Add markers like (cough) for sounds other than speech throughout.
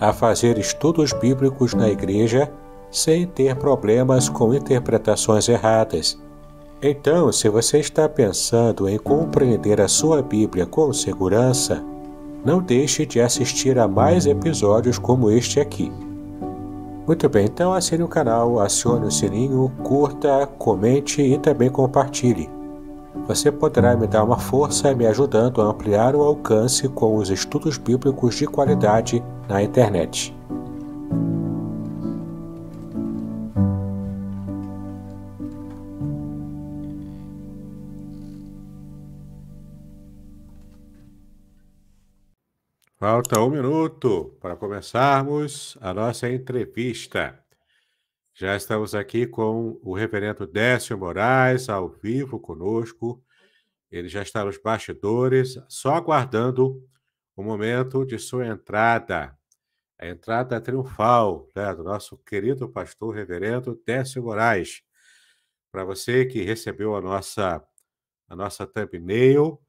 a fazer estudos bíblicos na igreja sem ter problemas com interpretações erradas. Então, se você está pensando em compreender a sua Bíblia com segurança, não deixe de assistir a mais episódios como este aqui. Muito bem, então assine o canal, acione o sininho, curta, comente e também compartilhe. Você poderá me dar uma força me ajudando a ampliar o alcance com os estudos bíblicos de qualidade na internet. Falta um minuto para começarmos a nossa entrevista. Já estamos aqui com o reverendo Décio Moraes, ao vivo conosco. Ele já está nos bastidores, só aguardando o momento de sua entrada, a entrada triunfal né, do nosso querido pastor reverendo Décio Moraes. Para você que recebeu a nossa, a nossa thumbnail,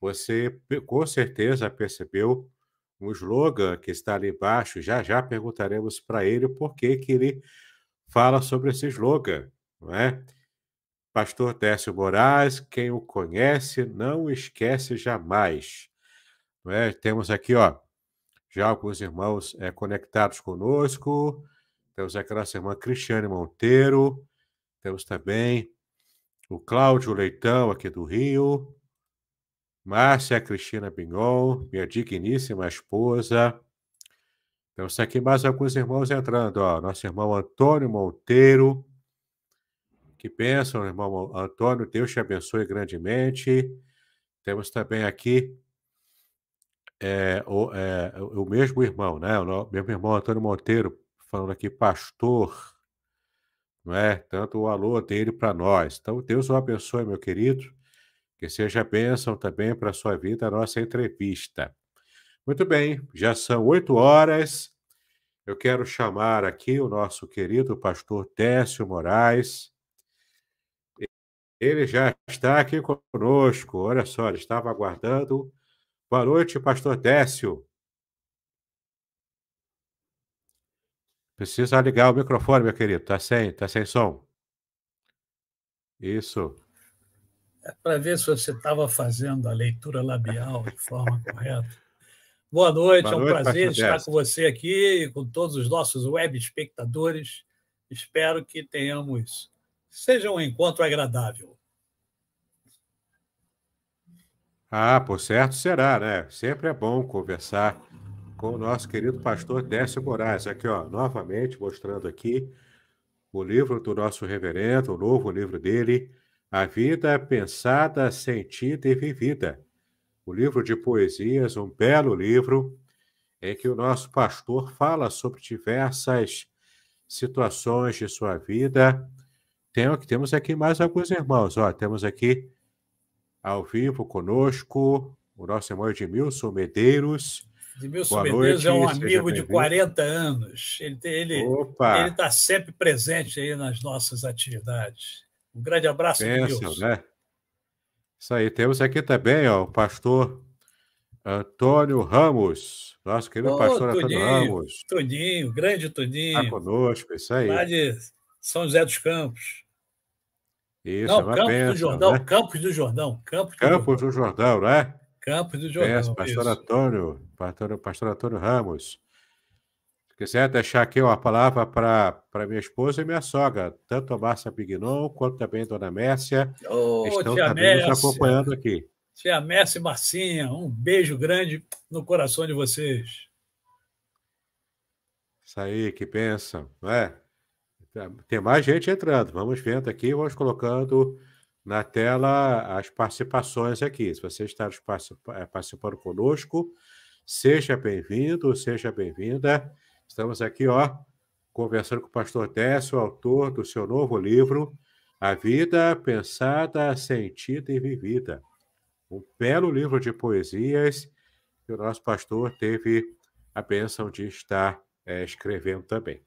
você com certeza percebeu um slogan que está ali embaixo. Já já perguntaremos para ele por que, que ele fala sobre esse slogan, não é? Pastor Décio Moraes, quem o conhece não esquece jamais. É? Temos aqui, ó, já alguns irmãos é, conectados conosco. Temos aqui a nossa irmã Cristiane Monteiro. Temos também o Cláudio Leitão, aqui do Rio. Márcia Cristina Pinhon, minha digníssima esposa. Temos aqui mais alguns irmãos entrando. Ó. Nosso irmão Antônio Monteiro. Que bênção, irmão Antônio. Deus te abençoe grandemente. Temos também aqui é, o, é, o mesmo irmão, né? O mesmo irmão Antônio Monteiro, falando aqui, pastor, não é? Tanto o alô dele para nós. Então, Deus o abençoe, meu querido, que seja bênção também para a sua vida, a nossa entrevista. Muito bem, já são oito horas. Eu quero chamar aqui o nosso querido pastor Técio Moraes. Ele já está aqui conosco. Olha só, ele estava aguardando Boa noite, pastor Décio. Precisa ligar o microfone, meu querido. Está sem, tá sem som. Isso. É para ver se você estava fazendo a leitura labial de forma (laughs) correta. Boa noite, Boa é um noite, prazer estar Décio. com você aqui e com todos os nossos web espectadores. Espero que tenhamos seja um encontro agradável. Ah, por certo será, né? Sempre é bom conversar com o nosso querido pastor Décio Moraes. Aqui, ó, novamente mostrando aqui o livro do nosso reverendo, o novo livro dele, A Vida Pensada, Sentida e Vivida. O livro de poesias, um belo livro, em que o nosso pastor fala sobre diversas situações de sua vida. Tem, temos aqui mais alguns irmãos, ó, temos aqui ao vivo conosco, o nosso irmão Edmilson Medeiros. Edmilson Boa Medeiros noite, é um amigo de 40 anos. Ele está ele, ele tá sempre presente aí nas nossas atividades. Um grande abraço, Edmilson. Né? Isso aí. Temos aqui também ó, o pastor Antônio Ramos, nosso querido oh, pastor Antônio Ramos. Toninho, grande tá Toninho. Está conosco, isso aí. Lá de São José dos Campos. Isso, não, é Campos do Jordão, né? Campos do Jordão, Campos do Campos Jordão. do Jordão, né? Campos do Jordão. Pensa, pastor, isso. Antônio, pastor, pastor Antônio Ramos. Se quiser deixar aqui uma palavra para minha esposa e minha sogra, tanto a Márcia Pignon quanto também a dona Mércia, oh, estão também Mércia. nos acompanhando aqui. Tia Mércia e Marcinha, um beijo grande no coração de vocês. Isso aí, que pensam, não é? É, tem mais gente entrando. Vamos vendo aqui, vamos colocando na tela as participações aqui. Se você está é, participando conosco, seja bem-vindo, seja bem-vinda. Estamos aqui, ó, conversando com o pastor Décio, autor do seu novo livro, A Vida Pensada, Sentida e Vivida. Um belo livro de poesias que o nosso pastor teve a bênção de estar é, escrevendo também.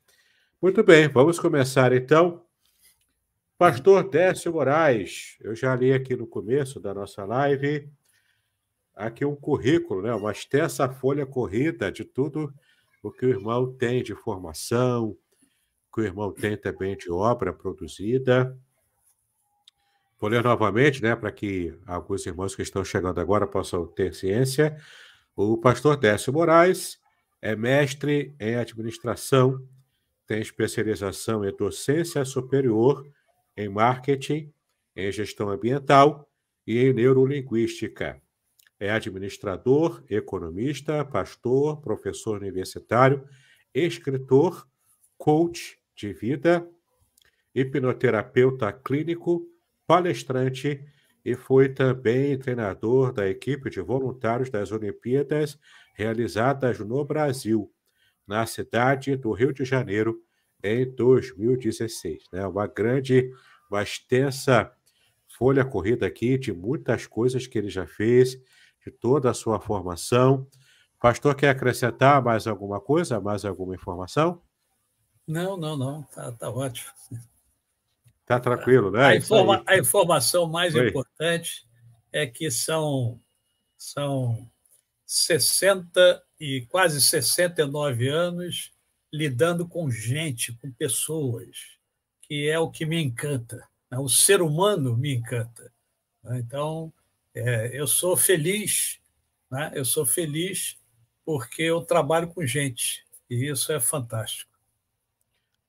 Muito bem, vamos começar então. Pastor Décio Moraes, eu já li aqui no começo da nossa live, aqui um currículo, né? uma extensa folha corrida de tudo o que o irmão tem de formação, o que o irmão tem também de obra produzida. Vou ler novamente, né, para que alguns irmãos que estão chegando agora possam ter ciência. O pastor Décio Moraes é mestre em administração tem especialização em docência superior em marketing, em gestão ambiental e em neurolinguística. É administrador, economista, pastor, professor universitário, escritor, coach de vida, hipnoterapeuta clínico, palestrante e foi também treinador da equipe de voluntários das Olimpíadas realizadas no Brasil na cidade do Rio de Janeiro em 2016. Né? Uma grande, uma extensa folha corrida aqui de muitas coisas que ele já fez, de toda a sua formação. Pastor, quer acrescentar mais alguma coisa, mais alguma informação? Não, não, não, tá, tá ótimo. Está tranquilo, né? A, informa a informação mais Oi. importante é que são, são 60 e quase 69 anos lidando com gente, com pessoas, que é o que me encanta. Né? O ser humano me encanta. Né? Então, é, eu sou feliz, né? eu sou feliz porque eu trabalho com gente, e isso é fantástico.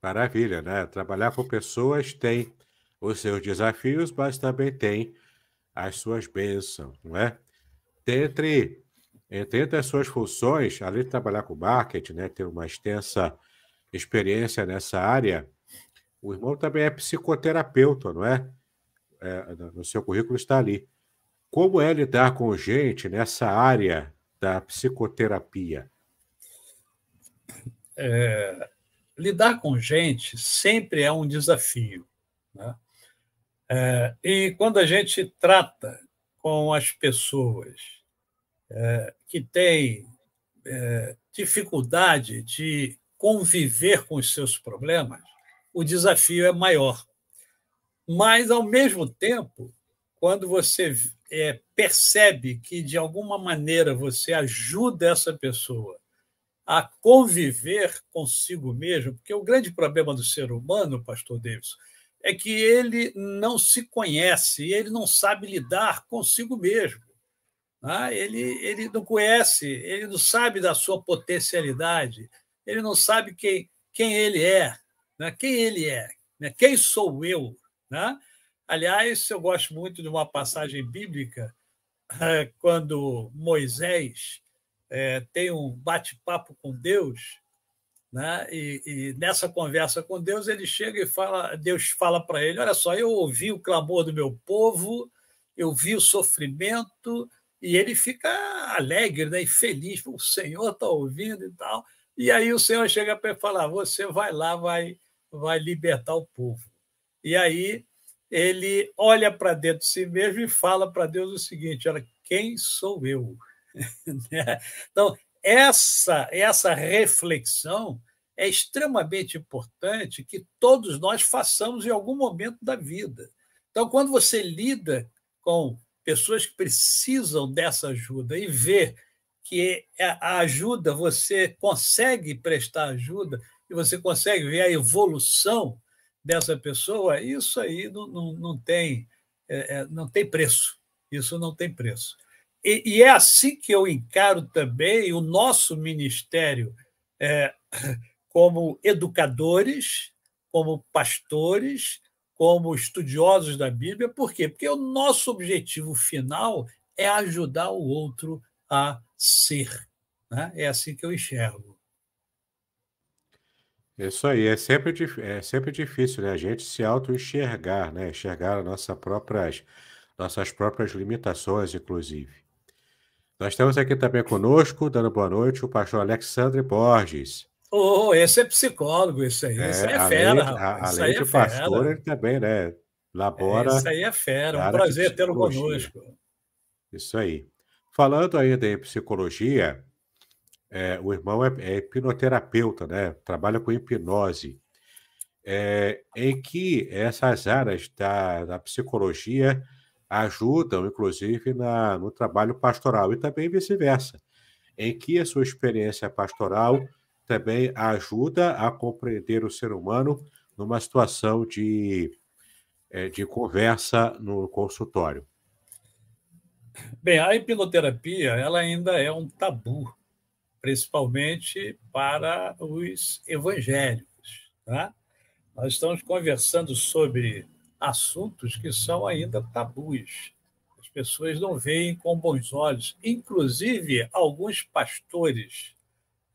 Maravilha, né? Trabalhar com pessoas tem os seus desafios, mas também tem as suas bênçãos, não é? Dentre é, Entre, as suas funções, além de trabalhar com marketing, né, ter uma extensa experiência nessa área, o irmão também é psicoterapeuta, não é? é no seu currículo está ali. Como é lidar com gente nessa área da psicoterapia? É, lidar com gente sempre é um desafio. Né? É, e quando a gente trata com as pessoas eh, que tem eh, dificuldade de conviver com os seus problemas, o desafio é maior. Mas, ao mesmo tempo, quando você é, percebe que, de alguma maneira, você ajuda essa pessoa a conviver consigo mesmo, porque o grande problema do ser humano, pastor Davis, é que ele não se conhece, ele não sabe lidar consigo mesmo. Ah, ele, ele não conhece, ele não sabe da sua potencialidade, ele não sabe quem, quem ele é, né? quem ele é, né? quem sou eu. Né? Aliás, eu gosto muito de uma passagem bíblica, eh, quando Moisés é, tem um bate-papo com Deus, né? E, e, nessa conversa com Deus ele chega e fala, Deus fala para ele, olha só, eu ouvi o clamor do meu povo, eu vi o sofrimento, e ele fica alegre né, e feliz, o Senhor está ouvindo e tal. E aí o Senhor chega para ele falar: ah, você vai lá, vai, vai libertar o povo. E aí ele olha para dentro de si mesmo e fala para Deus o seguinte: olha, quem sou eu? (laughs) Né? então, essa, essa reflexão é extremamente importante que todos nós façamos em algum momento da vida. Então, quando você lida com pessoas que precisam dessa ajuda e ver que a ajuda, você consegue prestar ajuda e você consegue ver a evolução dessa pessoa, isso aí não, não, não tem, é, é, não tem preço. Isso não tem preço. E, e, é assim que eu encaro também o nosso ministério é, como educadores, como pastores, como estudiosos da Bíblia, por quê? Porque o nosso objetivo final é ajudar o outro a ser. Né? É assim que eu enxergo. Isso aí, é sempre, é sempre difícil né? a gente se auto-enxergar, né? enxergar nossa próprias, nossas próprias limitações, inclusive. Nós temos aqui também conosco, dando boa noite, o pastor Alexandre Borges. Oh, esse é psicólogo, isso aí. É, isso aí é, é fera, além, rapaz. além é de fera. pastor, ele também, né? Labora. É, isso aí é fera. É um prazer tê-lo conosco. Isso aí. Falando ainda em psicologia, é, o irmão é, é, hipnoterapeuta, né? Trabalha com hipnose. É, em que essas áreas da, da psicologia ajudam, inclusive, na, no trabalho pastoral e também vice-versa. Em que a sua experiência pastoral também ajuda a compreender o ser humano numa situação de, é, de conversa no consultório. Bem, a hipnoterapia ela ainda é um tabu, principalmente para os evangélicos. Tá? Nós estamos conversando sobre assuntos que são ainda tabus. As pessoas não veem com bons olhos. Inclusive, alguns pastores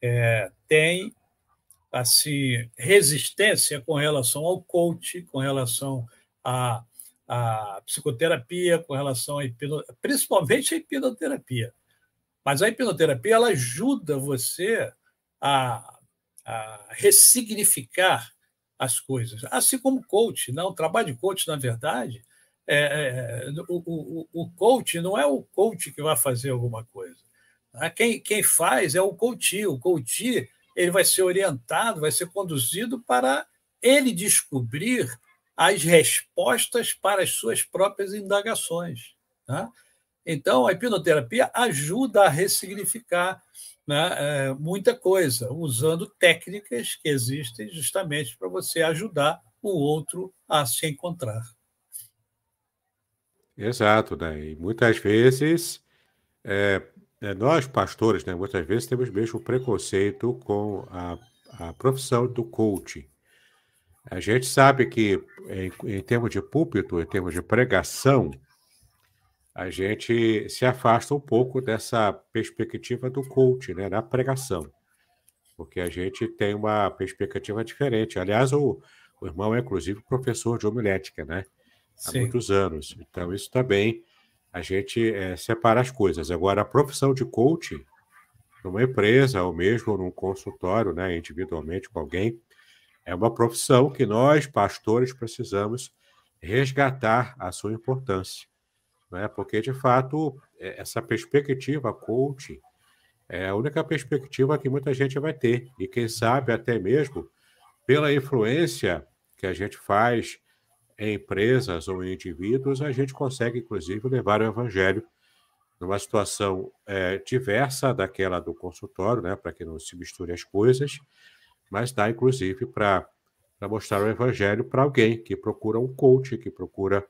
é, tem assim resistência com relação ao coach, com relação à, à psicoterapia, com relação à hipnoterapia, principalmente à hipnoterapia. Mas a hipnoterapia ela ajuda você a, a ressignificar as coisas, assim como o coach, não? Né? O trabalho de coach, na verdade, é, é, é o, o, o coach não é o coach que vai fazer alguma coisa. Né? Quem, quem faz é o Coutinho. O Coutinho ele vai ser orientado, vai ser conduzido para ele descobrir as respostas para as suas próprias indagações. Né? Então, a hipnoterapia ajuda a ressignificar né, é, muita coisa, usando técnicas que existem justamente para você ajudar o outro a se encontrar. Exato, né? E muitas vezes é, é, nós, pastores, né, muitas vezes temos mesmo preconceito com a, a profissão do coaching. A gente sabe que, em, em termos de púlpito, em termos de pregação, a gente se afasta um pouco dessa perspectiva do coach, né, na pregação, porque a gente tem uma perspectiva diferente. Aliás, o, o irmão é, inclusive, professor de homilética, né, há Sim. muitos anos. Então, isso também a gente é, separa as coisas. Agora, a profissão de coach, numa empresa ou mesmo num consultório, né, individualmente com alguém, é uma profissão que nós, pastores, precisamos resgatar a sua importância. Né? Porque, de fato, é, essa perspectiva coach é a única perspectiva que muita gente vai ter. E quem sabe até mesmo pela influência que a gente faz em empresas ou em indivíduos, a gente consegue, inclusive, levar o evangelho numa situação é, diversa daquela do consultório, né, para que não se misture as coisas, mas dá, inclusive, para mostrar o evangelho para alguém que procura um coach, que procura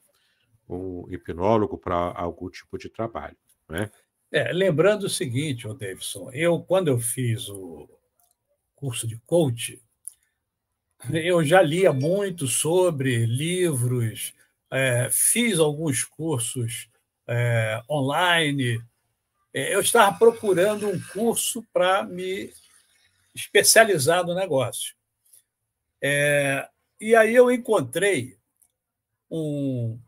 um hipnólogo para algum tipo de trabalho. Né? É, lembrando o seguinte, o Davidson, eu, quando eu fiz o curso de coach, eu já lia muito sobre livros, é, fiz alguns cursos é, online. É, eu estava procurando um curso para me especializar no negócio. É, e aí eu encontrei um,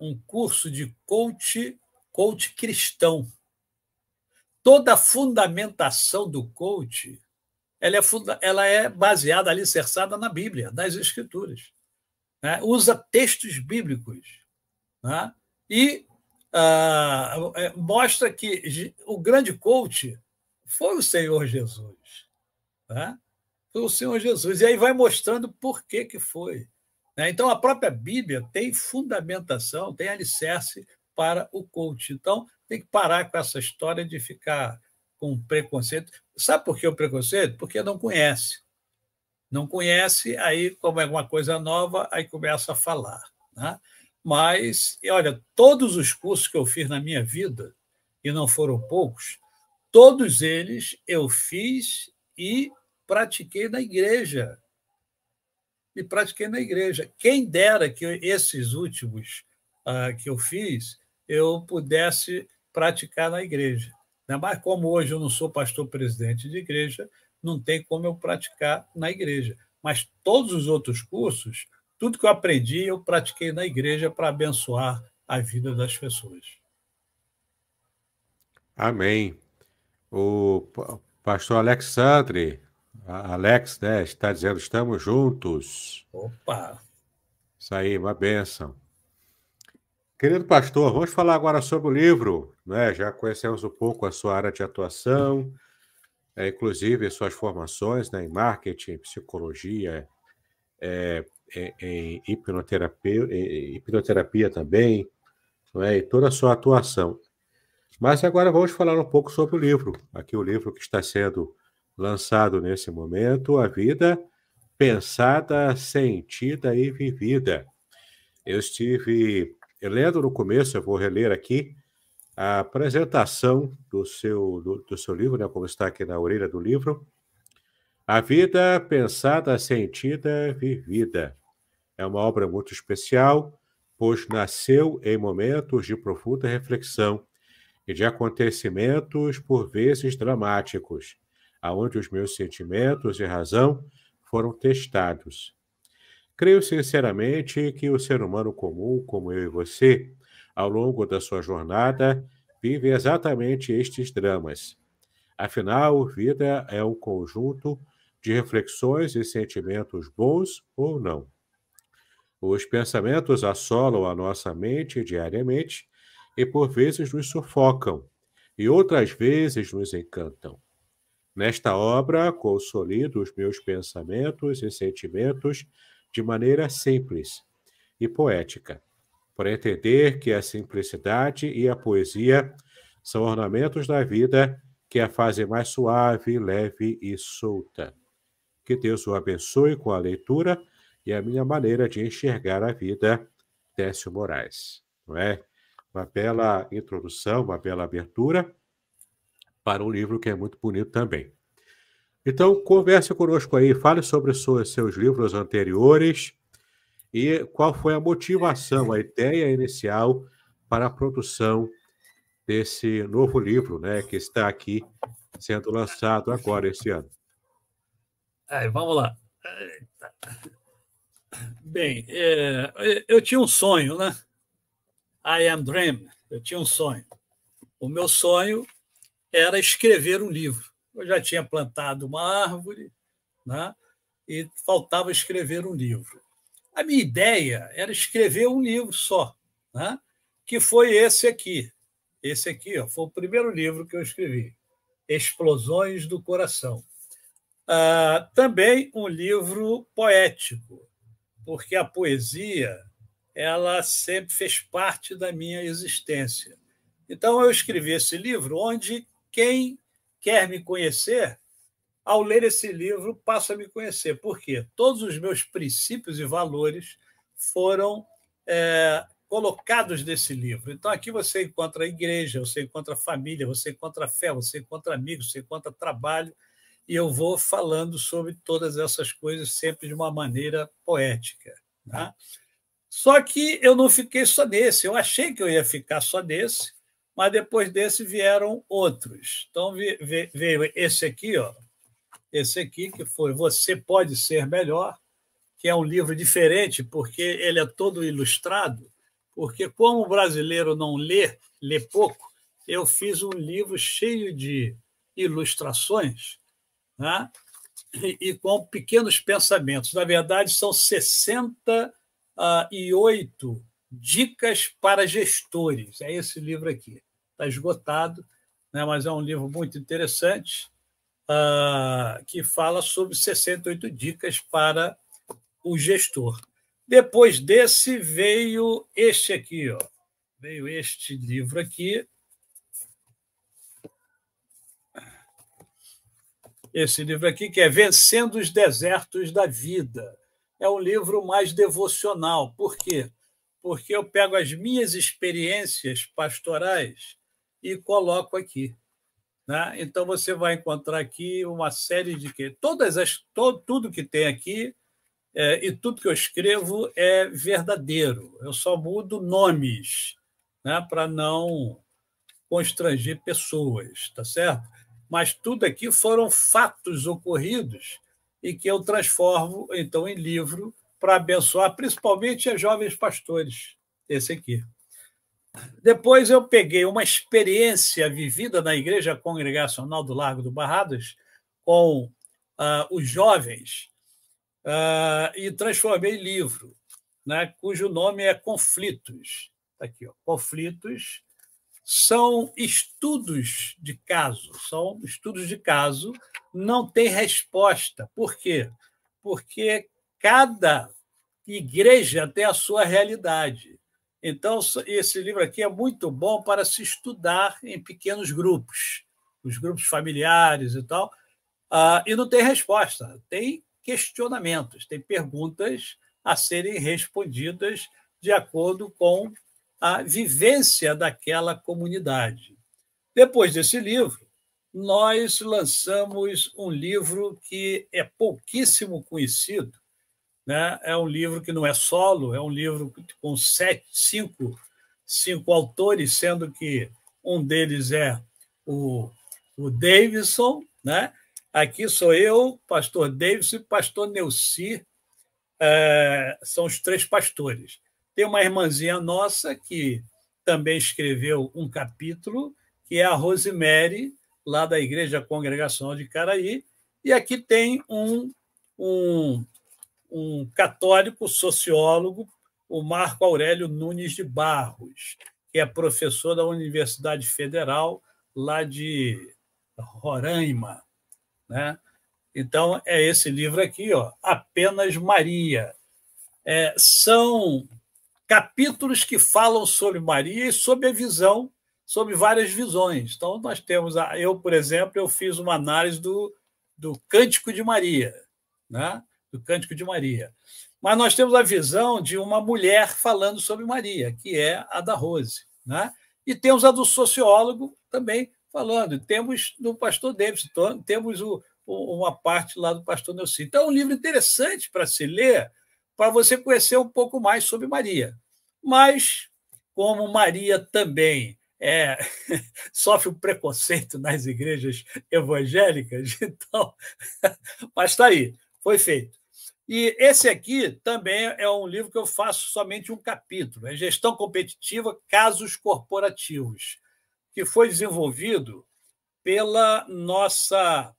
um curso de coach, coach cristão. Toda a fundamentação do coach ela é, funda, ela é baseada, alicerçada na Bíblia, nas Escrituras. Né? Usa textos bíblicos. Né? E ah, é, mostra que o grande coach foi o Senhor Jesus. Né? Foi o Senhor Jesus. E aí vai mostrando por que, que foi. Né? Então, a própria Bíblia tem fundamentação, tem alicerce para o coach. Então, tem que parar com essa história de ficar com preconceito. Sabe por que o preconceito? Porque não conhece. Não conhece, aí, como é uma coisa nova, aí começa a falar. Né? Mas, olha, todos os cursos que eu fiz na minha vida, e não foram poucos, todos eles eu fiz e pratiquei na igreja. E pratiquei na igreja. Quem dera que esses últimos uh, que eu fiz eu pudesse praticar na igreja. Né? Mas como hoje eu não sou pastor presidente de igreja, não tem como eu praticar na igreja. Mas todos os outros cursos, tudo que eu aprendi, eu pratiquei na igreja para abençoar a vida das pessoas. Amém. O pastor Alexandre, Alex, né, está dizendo: estamos juntos. Opa! Isso aí, uma bênção. Querido pastor, vamos falar agora sobre o livro. Né? Já conhecemos um pouco a sua área de atuação, é, inclusive suas formações né, em marketing, psicologia, é, é, é em hipnoterapia, é, é, hipnoterapia também, né, e toda a sua atuação. Mas agora vamos falar um pouco sobre o livro. Aqui o livro que está sendo lançado nesse momento, A Vida Pensada, Sentida e Vivida. Eu estive lendo no começo, eu vou reler aqui a apresentação do seu, do, do seu livro, né, como está aqui na orelha do livro. A Vida Pensada, Sentida, Vivida. É uma obra muito especial, pois nasceu em momentos de profunda reflexão e de acontecimentos por vezes dramáticos, aonde os meus sentimentos e razão foram testados. Creio sinceramente que o ser humano comum, como eu e você, ao longo da sua jornada, vive exatamente estes dramas. Afinal, vida é um conjunto de reflexões e sentimentos bons ou não. Os pensamentos assolam a nossa mente diariamente e por vezes nos sufocam e outras vezes nos encantam. Nesta obra, consolido os meus pensamentos e sentimentos de maneira simples e poética, por entender que a simplicidade e a poesia são ornamentos da vida que a fazem mais suave, leve e solta. Que Deus o abençoe com a leitura e a minha maneira de enxergar a vida, Décio Moraes. Não é? Uma bela introdução, uma bela abertura para um livro que é muito bonito também. Então, converse conosco aí, fale sobre seus, seus livros anteriores e qual foi a motivação, a ideia inicial para a produção desse novo livro, né, que está aqui sendo lançado agora esse ano. É, vamos lá. Bem, é, eu tinha um sonho, né? I am dream. Eu tinha um sonho. O meu sonho era escrever um livro eu já tinha plantado uma árvore né? e faltava escrever um livro. A minha ideia era escrever um livro só, né? que foi esse aqui. Esse aqui ó, foi o primeiro livro que eu escrevi, Explosões do Coração. Ah, também um livro poético, porque a poesia ela sempre fez parte da minha existência. Então, eu escrevi esse livro onde quem quer me conhecer, ao ler esse livro, passa a me conhecer. Por quê? Todos os meus princípios e valores foram é, colocados nesse livro. Então, aqui você encontra a igreja, você encontra a família, você encontra a fé, você encontra amigos, você encontra trabalho. E eu vou falando sobre todas essas coisas sempre de uma maneira poética. Tá? Só que eu não fiquei só nesse. Eu achei que eu ia ficar só nesse, mas depois desse vieram outros. Então veio esse aqui, ó, esse aqui que foi Você Pode Ser Melhor, que é um livro diferente, porque ele é todo ilustrado, porque como o brasileiro não lê, lê pouco, eu fiz um livro cheio de ilustrações né? e, e com pequenos pensamentos. Na verdade, são 68 dicas para gestores. É esse livro aqui está esgotado, né? mas é um livro muito interessante uh, que fala sobre 68 dicas para o gestor. Depois desse veio este aqui, ó. veio este livro aqui. Esse livro aqui, que é Vencendo os Desertos da Vida. É um livro mais devocional. Por quê? porque eu pego as minhas experiências pastorais e coloco aqui. Né? Então, você vai encontrar aqui uma série de que todas as todo, tudo que tem aqui é, e tudo que eu escrevo é verdadeiro. Eu só mudo nomes né? para não constranger pessoas, tá certo? Mas tudo aqui foram fatos ocorridos e que eu transformo então em livro para abençoar principalmente os jovens pastores. Esse aqui. Depois eu peguei uma experiência vivida na Igreja Congregacional do Largo do Barradas com uh, os jovens uh, e transformei em livro, né, cujo nome é Conflitos. Está aqui, ó, Conflitos são estudos de caso, são estudos de caso, não tem resposta. Por quê? Porque cada igreja tem a sua realidade. Então, esse livro aqui é muito bom para se estudar em pequenos grupos, os grupos familiares e tal. Ah, e não tem resposta, tem questionamentos, tem perguntas a serem respondidas de acordo com a vivência daquela comunidade. Depois desse livro, nós lançamos um livro que é pouquíssimo conhecido, né? É um livro que não é solo, é um livro com sete, cinco, cinco autores, sendo que um deles é o, o Davidson, né? Aqui sou eu, pastor Davidson e pastor Neuci, é, são os três pastores. Tem uma irmãzinha nossa que também escreveu um capítulo, que é a Rosemary, lá da Igreja Congregacional de Caraí. E aqui tem um, um, um católico sociólogo, o Marco Aurélio Nunes de Barros, que é professor da Universidade Federal lá de Roraima, né? Então é esse livro aqui, ó, apenas Maria. É, são capítulos que falam sobre Maria e sobre a visão, sobre várias visões. Então nós temos, a, eu por exemplo, eu fiz uma análise do, do Cântico de Maria, né? do Cântico de Maria. Mas nós temos a visão de uma mulher falando sobre Maria, que é a da Rose. Né? E temos a do sociólogo também falando, temos do pastor Davis, temos o, o, uma parte lá do pastor Nelson. Então, é um livro interessante para se ler, para você conhecer um pouco mais sobre Maria. Mas, como Maria também é, (laughs) sofre o um preconceito nas igrejas evangélicas, (laughs) então. (laughs) Mas está aí, foi feito. E esse aqui também é um livro que eu faço somente um capítulo, é Gestão Competitiva, Casos Corporativos, que foi desenvolvido pela nossa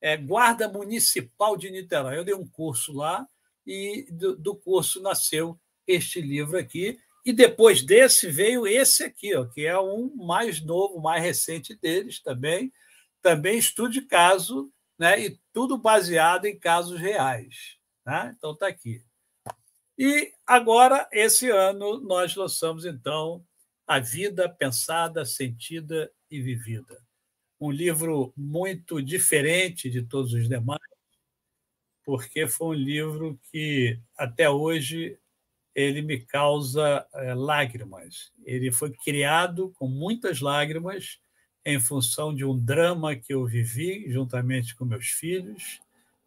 é, Guarda Municipal de Niterói. Eu dei um curso lá e do, do curso nasceu este livro aqui. E depois desse veio esse aqui, ó, que é um mais novo, mais recente deles também. Também estude caso, né, e tudo baseado em casos reais. Tá? Então está aqui. E agora, esse ano, nós lançamos, então, A Vida Pensada, Sentida e Vivida. Um livro muito diferente de todos os demais, porque foi um livro que, até hoje, ele me causa eh, lágrimas. Ele foi criado com muitas lágrimas em função de um drama que eu vivi juntamente com meus filhos,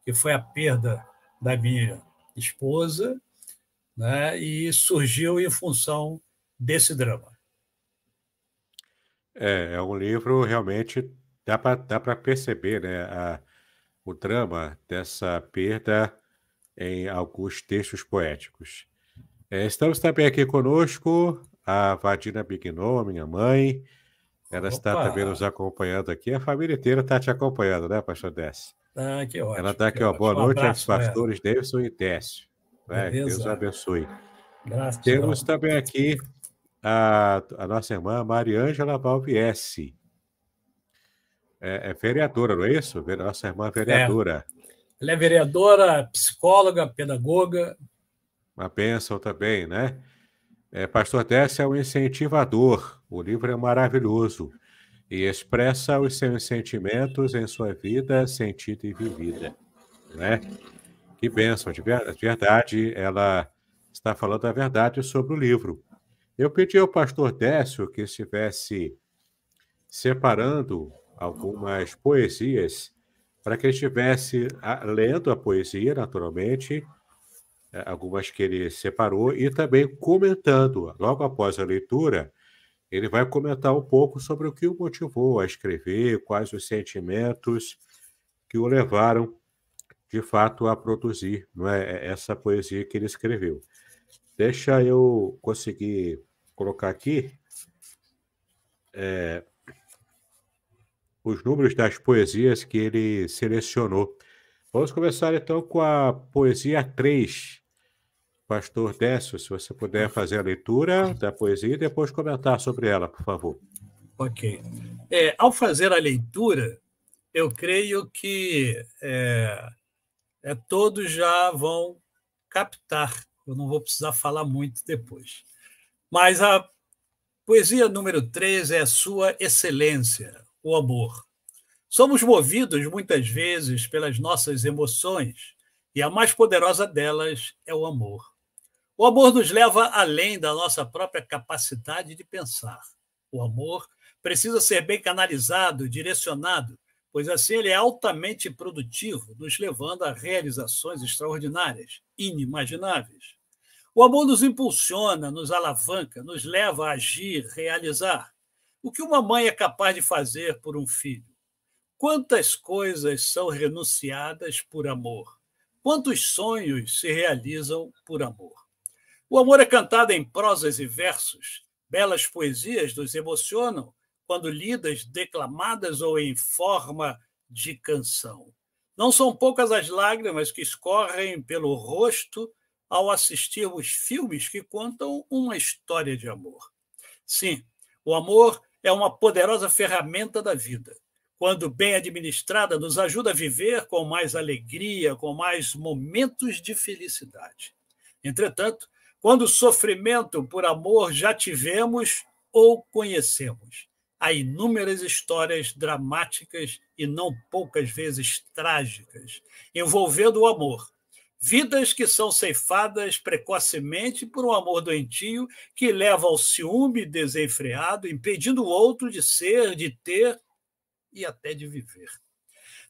que foi a perda da minha esposa, né, e surgiu em função desse drama. É, é um livro realmente dá para dá para perceber, né, a, o drama dessa perda em alguns textos poéticos. É, estamos também aqui conosco a Vadina Bignon, minha mãe. Ela Opa. está também nos acompanhando aqui. A família inteira está te acompanhando, né, Pastor Dess? Ah, que ótimo. Ela está aqui, ó. Boa um noite aos né? pastores ela. Davidson e Tess. É, né? Deus abençoe. Graças Temos também aqui a, a nossa irmã Mariângela Valviesse. É, é, vereadora, não é isso? Nossa irmã é. vereadora. É. Ela é vereadora, psicóloga, pedagoga. Uma bênção também, né? É, Pastor Tess é um incentivador. O livro é maravilhoso e expressa os seus sentimentos em sua vida sentida e vivida, né? Que bênção, de verdade, ela está falando a verdade sobre o livro. Eu pedi ao pastor Décio que estivesse separando algumas poesias para que ele estivesse ah, lendo a poesia, naturalmente, eh, algumas que ele separou, e também comentando, logo após a leitura, ele vai comentar um pouco sobre o que o motivou a escrever, quais os sentimentos que o levaram, de fato, a produzir é, é, essa poesia que ele escreveu. Deixa eu conseguir colocar aqui é, os números das poesias que ele selecionou. Vamos começar então com a poesia 3, Pastor Décio, se você puder fazer a leitura da poesia e depois comentar sobre ela, por favor. Ok. É, ao fazer a leitura, eu creio que é, é, todos já vão captar. Eu não vou precisar falar muito depois. Mas a poesia número 3 é a Sua Excelência, o amor. Somos movidos muitas vezes pelas nossas emoções, e a mais poderosa delas é o amor. O amor nos leva além da nossa própria capacidade de pensar. O amor precisa ser bem canalizado, direcionado, pois assim ele é altamente produtivo, nos levando a realizações extraordinárias, inimagináveis. O amor nos impulsiona, nos alavanca, nos leva a agir, realizar. O que uma mãe é capaz de fazer por um filho? Quantas coisas são renunciadas por amor? Quantos sonhos se realizam por amor? O amor é cantado em prosas e versos. Belas poesias nos emocionam quando lidas, declamadas ou em forma de canção. Não são poucas as lágrimas que escorrem pelo rosto ao assistirmos filmes que contam uma história de amor. Sim, o amor é uma poderosa ferramenta da vida. Quando bem administrada, nos ajuda a viver com mais alegria, com mais momentos de felicidade. Entretanto, quando sofrimento por amor já tivemos ou conhecemos. Há inúmeras histórias dramáticas e não poucas vezes trágicas envolvendo o amor. Vidas que são ceifadas precocemente por um amor doentio que leva ao ciúme desenfreado, impedindo o outro de ser, de ter e até de viver.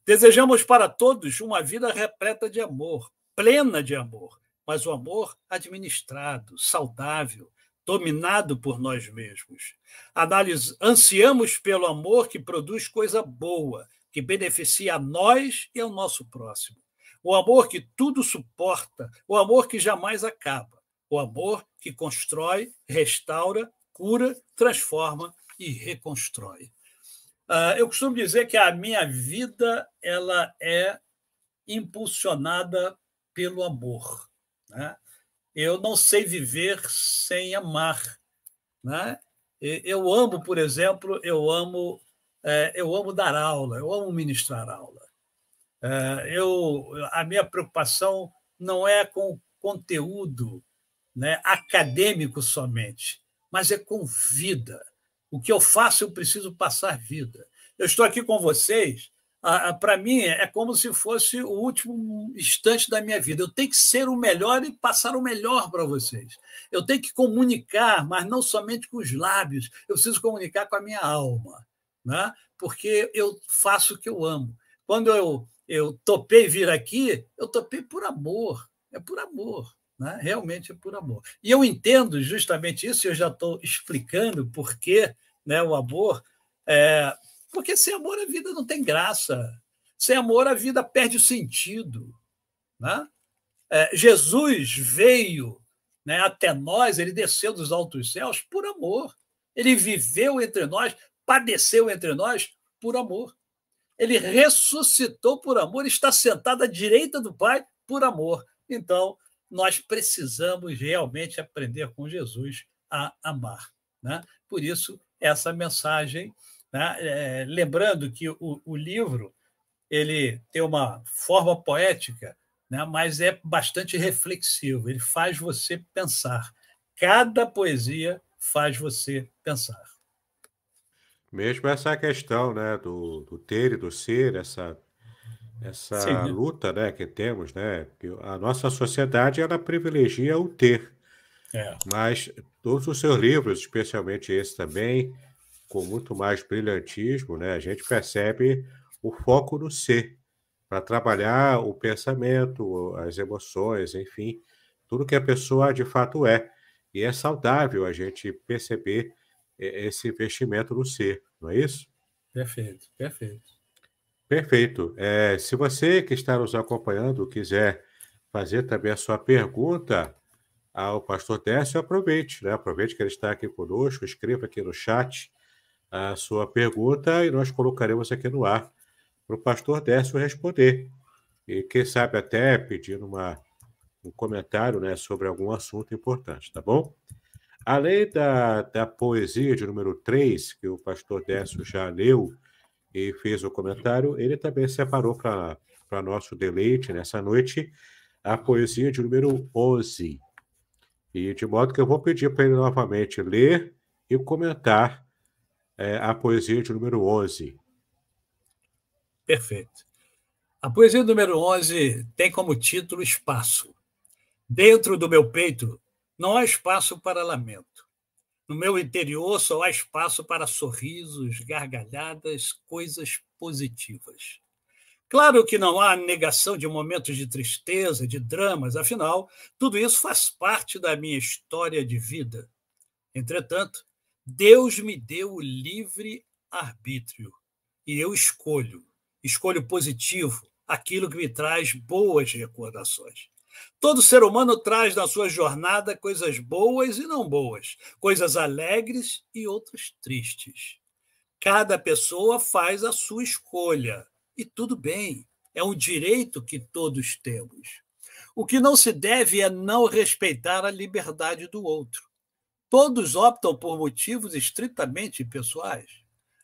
Desejamos para todos uma vida repleta de amor, plena de amor, mas o amor administrado, saudável, dominado por nós mesmos. anciamos ansiamos pelo amor que produz coisa boa, que beneficia a nós e ao nosso próximo. O amor que tudo suporta, o amor que jamais acaba, o amor que constrói, restaura, cura, transforma e reconstrói. Ah, eu costumo dizer que a minha vida ela é impulsionada pelo amor. Né? Eu não sei viver sem amar. Né? Eu amo, por exemplo, eu amo, é, eu amo dar aula, eu amo ministrar aula. É, eu, a minha preocupação não é com o conteúdo né, acadêmico somente, mas é com vida. O que eu faço, eu preciso passar vida. Eu estou aqui com vocês para mim é como se fosse o último instante da minha vida. Eu tenho que ser o melhor e passar o melhor para vocês. Eu tenho que comunicar, mas não somente com os lábios. Eu preciso comunicar com a minha alma, né? porque eu faço o que eu amo. Quando eu, eu topei vir aqui, eu topei por amor. É por amor. Né? Realmente é por amor. E eu entendo justamente isso, eu já estou explicando por que né, o amor. É, porque sem amor a vida não tem graça. Sem amor a vida perde o sentido. Né? É, Jesus veio né, até nós, ele desceu dos altos céus por amor. Ele viveu entre nós, padeceu entre nós por amor. Ele ressuscitou por amor, está sentado à direita do Pai por amor. Então, nós precisamos realmente aprender com Jesus a amar. Né? Por isso, essa mensagem né? É, lembrando que o, o, livro ele tem uma forma poética, né? mas é bastante reflexivo, ele faz você pensar. Cada poesia faz você pensar. Mesmo essa questão né, do, do ter e do ser, essa essa Sim. luta né, que temos, né? A nossa sociedade ela privilegia o ter. É. Mas todos os seus livros, especialmente esse também, com muito mais brilhantismo, né, a gente percebe o foco no ser, para trabalhar o pensamento, as emoções, enfim, tudo que a pessoa de fato é. E é saudável a gente perceber é, esse investimento no ser, não é isso? Perfeito, perfeito. Perfeito. É, se você que está nos acompanhando quiser fazer também a sua pergunta ao pastor Décio, aproveite, né? Aproveite que ele está aqui conosco, escreva aqui no chat a sua pergunta e nós colocaremos aqui no ar para o pastor Décio responder. E quem sabe até pedindo uma, um comentário né, sobre algum assunto importante, tá bom? Além da, da poesia de número 3, que o pastor Décio já leu e fez o comentário, ele também separou para nosso deleite nessa noite a poesia de número 11. E de modo que eu vou pedir para ele novamente ler e comentar é, a poesia de número 11. Perfeito. A poesia número 11 tem como título Espaço. Dentro do meu peito não há espaço para lamento. No meu interior só há espaço para sorrisos, gargalhadas, coisas positivas. Claro que não há negação de momentos de tristeza, de dramas, afinal, tudo isso faz parte da minha história de vida. Entretanto, Deus me deu o livre arbítrio e eu escolho, escolho positivo, aquilo que me traz boas recordações. Todo ser humano traz na sua jornada coisas boas e não boas, coisas alegres e outras tristes. Cada pessoa faz a sua escolha e tudo bem, é um direito que todos temos. O que não se deve é não respeitar a liberdade do outro. Todos optam por motivos estritamente pessoais.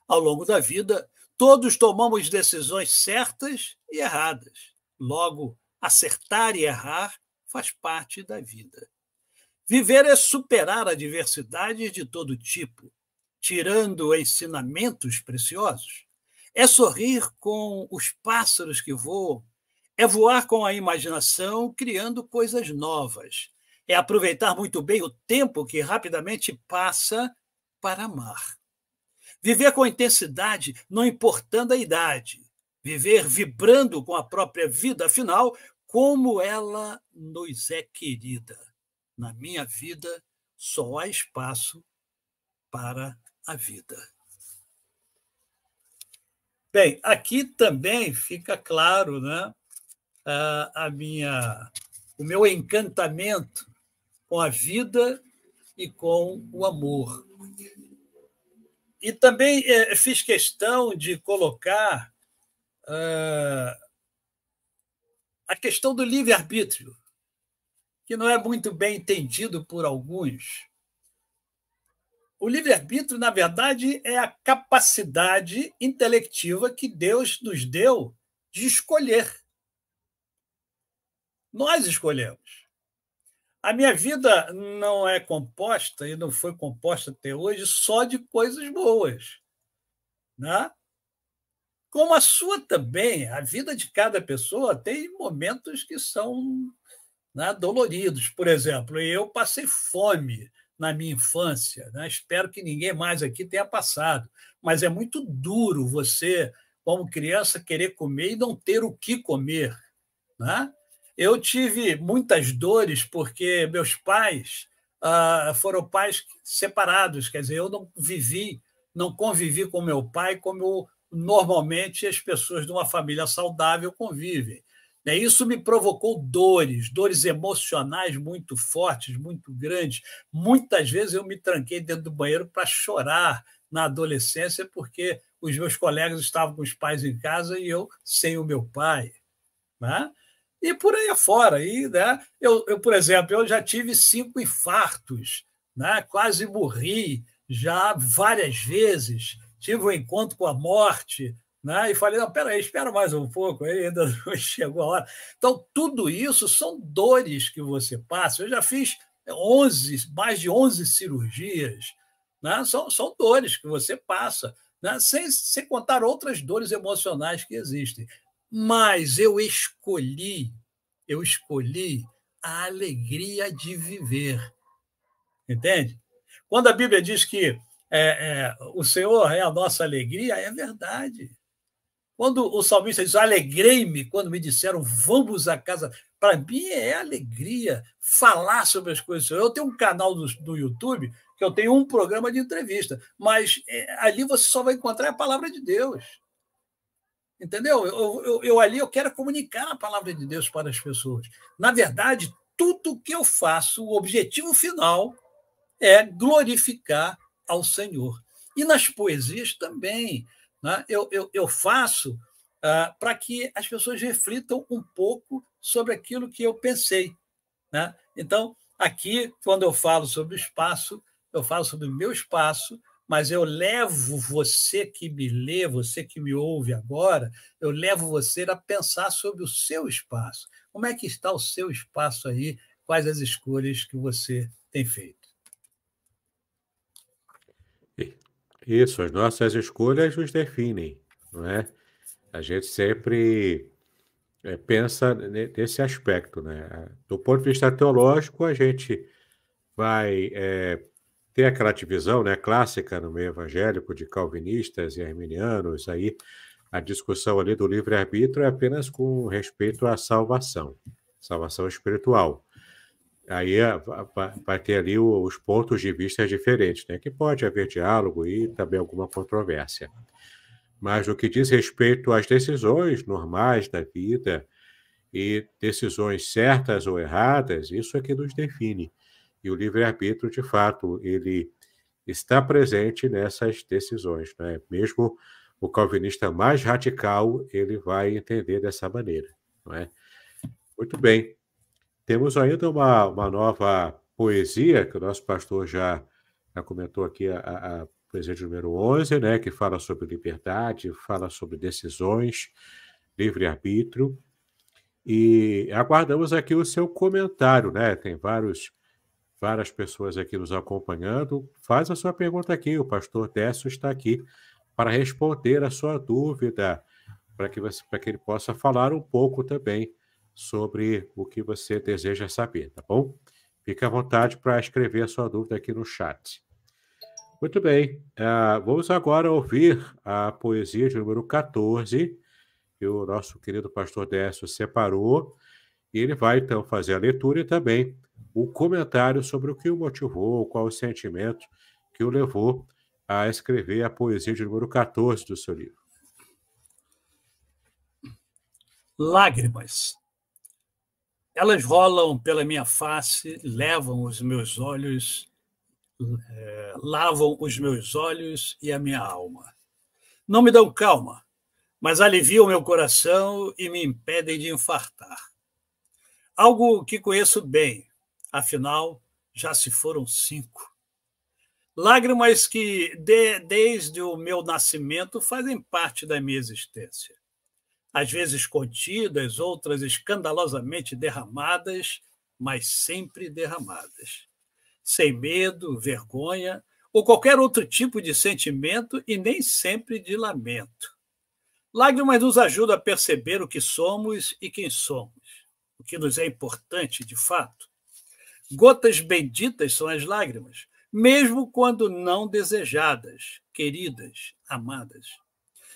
Ao longo da vida, todos tomamos decisões certas e erradas. Logo, acertar e errar faz parte da vida. Viver é superar adversidades de todo tipo, tirando ensinamentos preciosos. É sorrir com os pássaros que voam, é voar com a imaginação, criando coisas novas é aproveitar muito bem o tempo que rapidamente passa para amar. Viver com intensidade, não importando a idade. Viver vibrando com a própria vida, afinal, como ela nos é querida. Na minha vida, só há espaço para a vida. Bem, aqui também fica claro né, ah, a minha, o meu encantamento com a vida e com o amor. E também é, fiz questão de colocar uh, a questão do livre-arbítrio, que não é muito bem entendido por alguns. O livre-arbítrio, na verdade, é a capacidade intelectiva que Deus nos deu de escolher. Nós escolhemos. A minha vida não é composta e não foi composta até hoje só de coisas boas. Né? Como a sua também, a vida de cada pessoa tem momentos que são né, doloridos. Por exemplo, eu passei fome na minha infância. Né? Espero que ninguém mais aqui tenha passado. Mas é muito duro você, como criança, querer comer e não ter o que comer. Né? Eu tive muitas dores porque meus pais ah, foram pais separados, quer dizer, eu não vivi, não convivi com meu pai como normalmente as pessoas de uma família saudável convivem. Né? Isso me provocou dores, dores emocionais muito fortes, muito grandes. Muitas vezes eu me tranquei dentro do banheiro para chorar na adolescência, porque os meus colegas estavam com os pais em casa e eu sem o meu pai. Né? e por aí afora. E, né, eu, eu, por exemplo, eu já tive cinco infartos, né, quase morri já várias vezes, tive um encontro com a morte, né, e falei, não, peraí, espera mais um pouco, aí ainda (laughs) não chegou a hora. Então, tudo isso são dores que você passa. Eu já fiz 11, mais de 11 cirurgias, né, são, são dores que você passa. Né, sem, sem contar outras dores emocionais que existem. Mas eu escolhi, eu escolhi a alegria de viver. Entende? Quando a Bíblia diz que é, é, o Senhor é a nossa alegria, é verdade. Quando o salmista diz, alegrei-me quando me disseram, vamos à casa. Para mim é alegria falar sobre as coisas. Eu tenho um canal do, do YouTube que eu tenho um programa de entrevista, mas é, ali você só vai encontrar a palavra de Deus. Entendeu? Eu, eu, eu, ali eu quero comunicar a palavra de Deus para as pessoas. Na verdade, tudo que eu faço, o objetivo final é glorificar ao Senhor. E nas poesias também. Né? Eu, eu, eu faço ah, para que as pessoas reflitam um pouco sobre aquilo que eu pensei. Né? Então, aqui, quando eu falo sobre o espaço, eu falo sobre o meu espaço, mas eu levo você que me lê, você que me ouve agora, eu levo você a pensar sobre o seu espaço. Como é que está o seu espaço aí? Quais as escolhas que você tem feito? Isso, as nossas escolhas nos definem, não é? A gente sempre é, pensa nesse aspecto, né? Do ponto de vista teológico, a gente vai é, tem aquela divisão né, clássica no meio evangélico de calvinistas e arminianos, aí a discussão ali do livre-arbítrio é apenas com respeito à salvação, salvação espiritual. Aí eh, vai ter ali os pontos de vista diferentes, né? que pode haver diálogo e também alguma controvérsia. Mas no que diz respeito às decisões normais da vida e decisões certas ou erradas, isso é que nos define. E o livre-arbítrio, de fato, ele está presente nessas decisões. Né? Mesmo o calvinista mais radical, ele vai entender dessa maneira. Não é? Muito bem. Temos ainda uma, uma nova poesia, que o nosso pastor já, já comentou aqui, a, a presente número 11, né, que fala sobre liberdade, fala sobre decisões, livre-arbítrio. E aguardamos aqui o seu comentário, né? Tem vários várias pessoas aqui nos acompanhando. Faz a sua pergunta aqui, o pastor Décio está aqui para responder a sua dúvida, para que, você, para que ele possa falar um pouco também sobre o que você deseja saber, tá bom? Fique à vontade para escrever a sua dúvida aqui no chat. Muito bem, uh, vamos agora ouvir a poesia de número 14, que o nosso querido pastor Décio separou, e ele vai então fazer a leitura e também o comentário sobre o que o motivou, qual o sentimento que o levou a escrever a poesia de número 14 do seu livro. Lágrimas. Elas rolam pela minha face, levam os meus olhos, é, lavam os meus olhos e a minha alma. Não me dão calma, mas aliviam meu coração e me impedem de infartar. Algo que conheço bem, Afinal, já se foram cinco. Lágrimas que, de, desde o meu nascimento, fazem parte da minha existência. Às vezes contidas, outras escandalosamente derramadas, mas sempre derramadas. Sem medo, vergonha ou qualquer outro tipo de sentimento e nem sempre de lamento. Lágrimas nos ajuda a perceber o que somos e quem somos, o que nos é importante de fato, Gotas benditas são as lágrimas, mesmo quando não desejadas, queridas, amadas.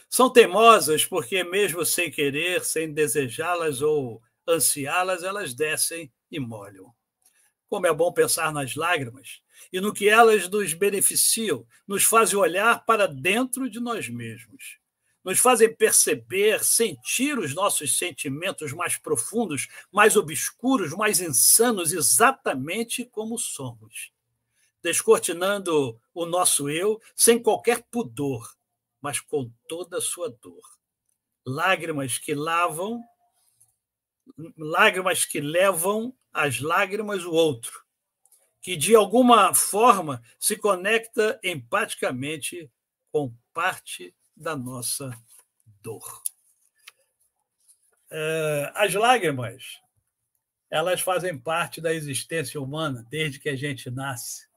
São teimosas porque, mesmo sem querer, sem desejá-las ou ansiá-las, elas descem e molham. Como é bom pensar nas lágrimas e no que elas nos beneficiam, nos fazem olhar para dentro de nós mesmos nos fazem perceber, sentir os nossos sentimentos mais profundos, mais obscuros, mais insanos, exatamente como somos, descortinando o nosso eu sem qualquer pudor, mas com toda a sua dor. Lágrimas que lavam, lágrimas que levam as lágrimas o outro, que de alguma forma se conecta empaticamente com parte da nossa dor. Ah, as lágrimas, elas fazem parte da existência humana desde que a gente nasce.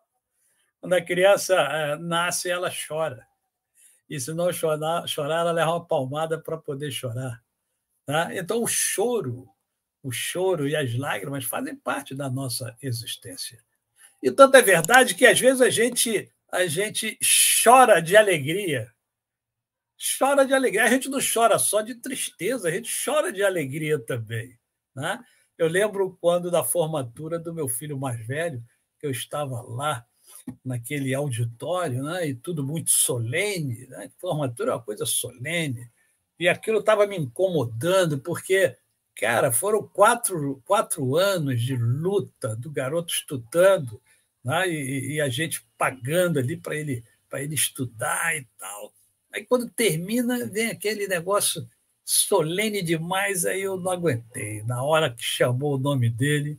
Quando a criança ah, nasce, ela chora. E se não chorar, chorar ela leva uma palmada para poder chorar. Tá? Então, o choro, o choro e as lágrimas fazem parte da nossa existência. E tanto é verdade que às vezes a gente a gente chora de alegria chora de alegria. A gente não chora só de tristeza, a gente chora de alegria também. Né? Eu lembro quando, da formatura do meu filho mais velho, eu estava lá naquele auditório, né? e tudo muito solene. Né? Formatura é uma coisa solene. E aquilo estava me incomodando, porque, cara, foram quatro, quatro anos de luta do garoto estudando, né? e, e a gente pagando ali para ele, ele estudar e tal. Aí quando termina, vem aquele negócio solene demais, aí eu não aguentei. Na hora que chamou o nome dele,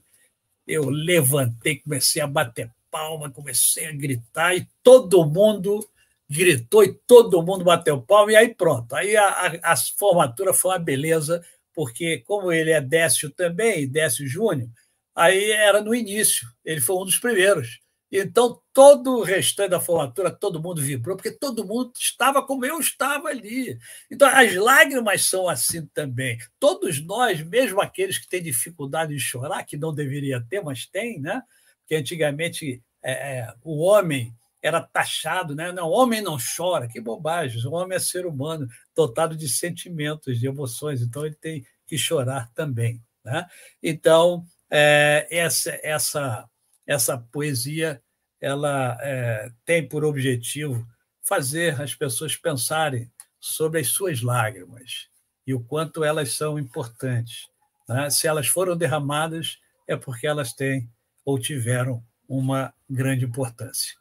eu levantei, comecei a bater palma, comecei a gritar, e todo mundo gritou, e todo mundo bateu palma, e aí pronto. Aí a, a, a formatura foi uma beleza, porque como ele é Décio também, Décio Júnior, aí era no início, ele foi um dos primeiros. Então, todo o restante da formatura, todo mundo vibrou, porque todo mundo estava como eu estava ali. Então, as lágrimas são assim também. Todos nós, mesmo aqueles que têm dificuldade de chorar, que não deveria ter, mas tem, né? Porque antigamente é, é, o homem era taxado, né? Não, homem não chora, que bobagem. O homem é ser humano, dotado de sentimentos, de emoções, então ele tem que chorar também. Né? Então, é, essa, essa, essa poesia ela é, tem por objetivo fazer as pessoas pensarem sobre as suas lágrimas e o quanto elas são importantes. Né? Se elas foram derramadas, é porque elas têm ou tiveram uma grande importância.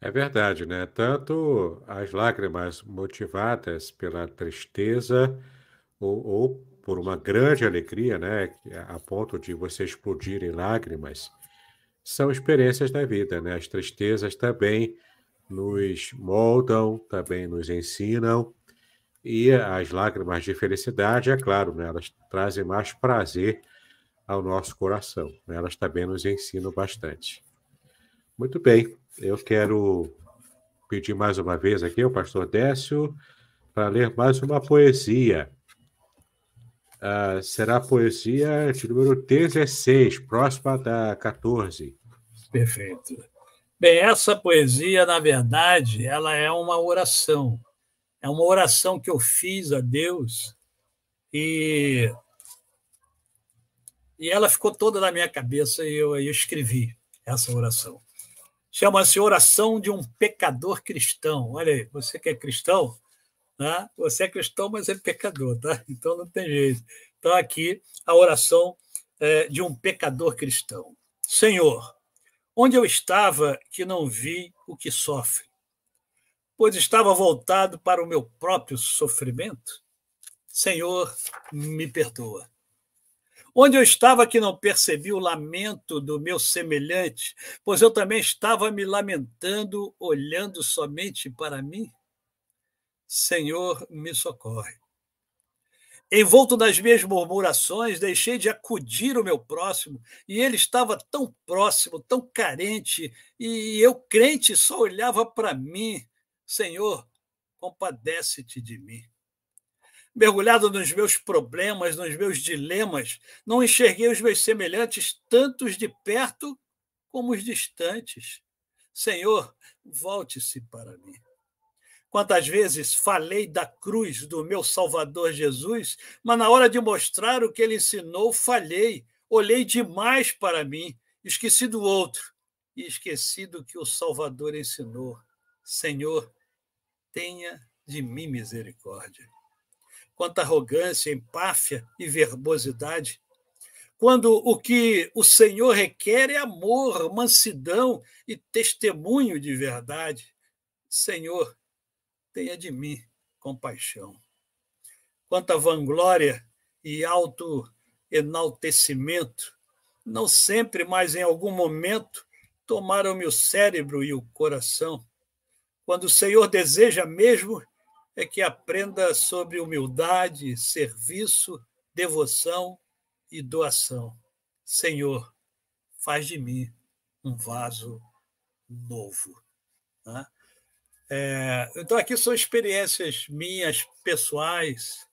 É verdade, né? Tanto as lágrimas motivadas pela tristeza ou, ou por uma grande alegria, né? É a ponto de você explodir em lágrimas, são experiências da vida, né? As tristezas também nos moldam, também nos ensinam. E as lágrimas de felicidade, é claro, né? elas trazem mais prazer ao nosso coração. Né? Elas também nos ensinam bastante. Muito bem, eu quero pedir mais uma vez aqui ao pastor Décio para ler mais uma poesia. Uh, será a poesia de número 16, próxima da 14. Perfeito. Bem, essa poesia, na verdade, ela é uma oração. É uma oração que eu fiz a Deus e, e ela ficou toda na minha cabeça e eu, eu escrevi essa oração. Chama-se Oração de um Pecador Cristão. Olha aí, você que é cristão, Tá? Você é cristão, mas é pecador, tá? (laughs) Então não tem jeito. Então aqui a oração é, de um pecador cristão. Senhor, onde eu estava que não vi o que sofre? Pois estava voltado para o meu próprio sofrimento? Senhor, me perdoa. Onde eu estava que não percebi o lamento do meu semelhante, pois eu também estava me lamentando, olhando somente para mim? Senhor, me socorre. Envolto nas minhas murmurações, deixei de acudir o meu próximo, e ele estava tão próximo, tão carente, e eu, crente, só olhava para mim. Senhor, compadece-te de mim. Mergulhado nos meus problemas, nos meus dilemas, não enxerguei os meus semelhantes, tantos de perto como os distantes. Senhor, volte-se para mim. Quantas vezes falei da cruz do meu Salvador Jesus, mas na hora de mostrar o que ele ensinou, falhei, olhei demais para mim, esqueci do outro e esqueci do que o Salvador ensinou. Senhor, tenha de mim misericórdia. Quanta arrogância, empáfia e verbosidade. Quando o que o Senhor requer é amor, mansidão e testemunho de verdade. Senhor, tenha de mim compaixão. Quanta vanglória e alto enaltecimento não sempre, mas em algum momento, tomaram-me o cérebro e o coração. Quando o Senhor deseja mesmo, é que aprenda sobre humildade, serviço, devoção e doação. Senhor, faz de mim um vaso novo. Né? É, então, aqui são experiências minhas, pessoais,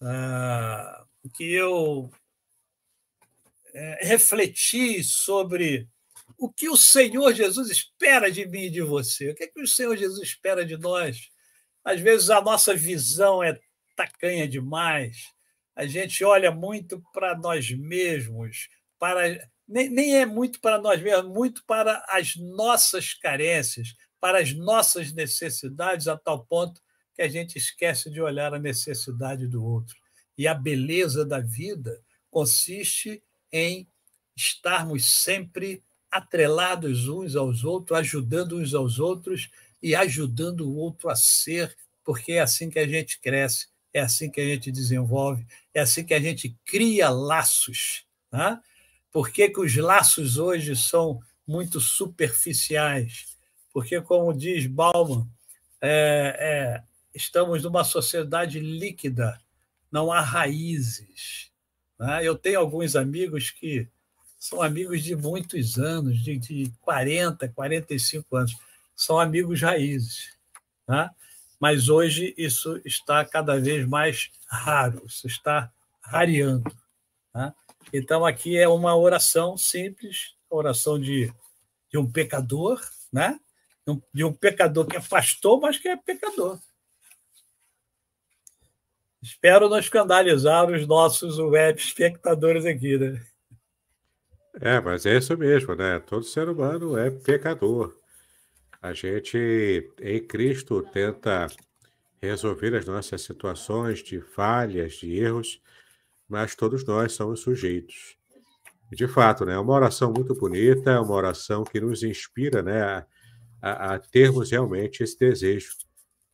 ah, que eu é, refleti sobre o que o Senhor Jesus espera de mim e de você. O que, é que o Senhor Jesus espera de nós? Às vezes a nossa visão é tacanha demais, a gente olha muito para nós mesmos, para nem, nem é muito para nós mesmos, é muito para as nossas carências, para as nossas necessidades a tal ponto que a gente esquece de olhar a necessidade do outro. E a beleza da vida consiste em estarmos sempre atrelados uns aos outros, ajudando uns aos outros e ajudando o outro a ser, porque é assim que a gente cresce, é assim que a gente desenvolve, é assim que a gente cria laços. Né? Por que, que os laços hoje são muito superficiais? porque, como diz Bauman, é, é, estamos numa sociedade líquida, não há raízes. Né? Eu tenho alguns amigos que são amigos de muitos anos, de, de 40, 45 anos, são amigos raízes. Né? Mas hoje isso está cada vez mais raro, isso está rareando. Né? Então, aqui é uma oração simples, a oração de, de um pecador, né? de um pecador que afastou, mas que é pecador. Espero não escandalizar os nossos web espectadores aqui, né? É, mas é isso mesmo, né? Todo ser humano é pecador. A gente, em Cristo, tenta resolver as nossas situações de falhas, de erros, mas todos nós somos sujeitos. De fato, né? É uma oração muito bonita, é uma oração que nos inspira, né? a, a termos realmente esse desejo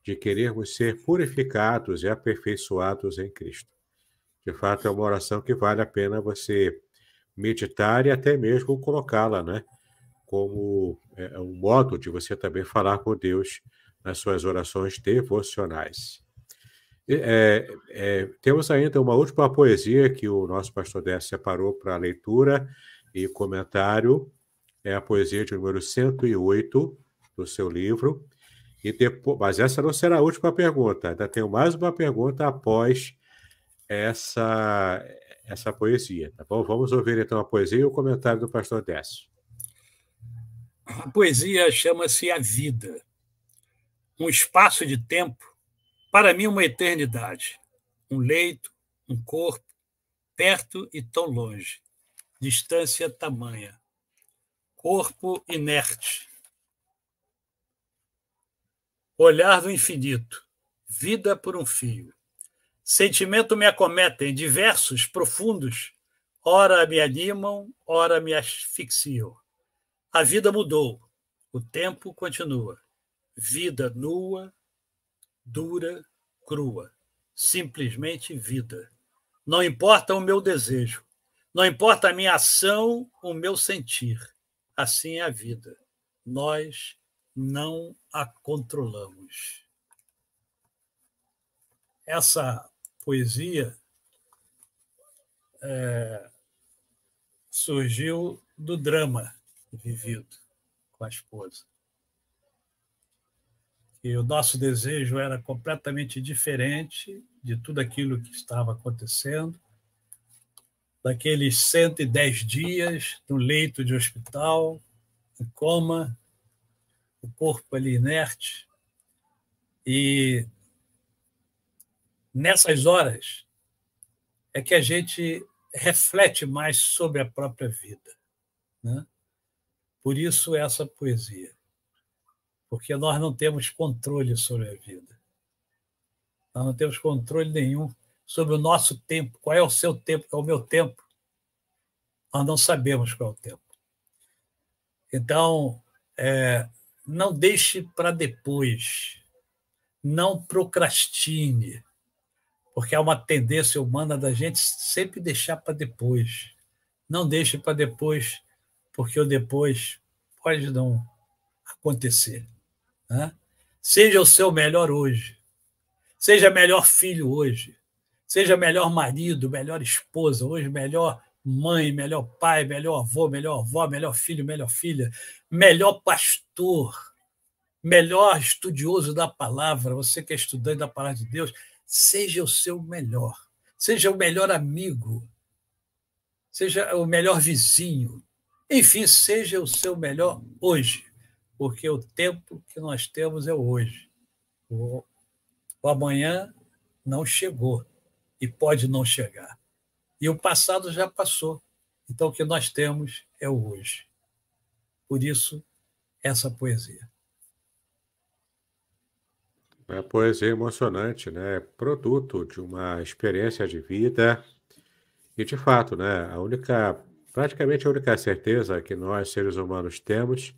de querermos ser purificados e aperfeiçoados em Cristo. De fato, é uma oração que vale a pena você meditar e até mesmo colocá-la, né? Como é, é um modo de você também falar com Deus nas suas orações devocionais. É, é, temos ainda uma última poesia que o nosso pastor Décio separou para leitura e comentário. É a poesia de número 108, do seu livro. E depois, mas essa não será a última pergunta. Ainda tenho mais uma pergunta após essa essa poesia, tá bom? Vamos ouvir então a poesia e o comentário do pastor Décio. A poesia chama-se A Vida. Um espaço de tempo, para mim uma eternidade, um leito, um corpo, perto e tão longe, distância tamanha. Corpo inerte, Olhar do infinito. Vida por um fio. Sentimento me acometem, diversos, profundos. Ora me animam, ora me asfixiam. A vida mudou. O tempo continua. Vida nua, dura, crua. Simplesmente vida. Não importa o meu desejo. Não importa a minha ação, o meu sentir. Assim é a vida. Nós não a controlamos. Essa poesia é, surgiu do drama vivido com a esposa. E o nosso desejo era completamente diferente de tudo aquilo que estava acontecendo, daqueles 110 dias no leito de hospital, em coma, o corpo ali inerte. E nessas horas é que a gente reflete mais sobre a própria vida. Né? Por isso essa poesia. Porque nós não temos controle sobre a vida. Nós não temos controle nenhum sobre o nosso tempo. Qual é o seu tempo? Qual é o meu tempo? Nós não sabemos qual é o tempo. Então, é, não deixe para depois. Não procrastine. Porque é uma tendência humana da gente sempre deixar para depois. Não deixe para depois, porque o depois pode não acontecer. Né? Seja o seu melhor hoje. Seja melhor filho hoje. Seja melhor marido, melhor esposa hoje, melhor mãe, melhor pai, melhor avô, melhor avó, melhor filho, melhor filha, melhor pastor melhor estudioso da palavra, você que é estudante da palavra de Deus, seja o seu melhor, seja o melhor amigo, seja o melhor vizinho, enfim, seja o seu melhor hoje, porque o tempo que nós temos é hoje. O, o amanhã não chegou e pode não chegar. E o passado já passou. Então, o que nós temos é o hoje. Por isso, essa poesia. É poesia emocionante, né? Produto de uma experiência de vida. E, de fato, né? A única, praticamente a única certeza que nós, seres humanos, temos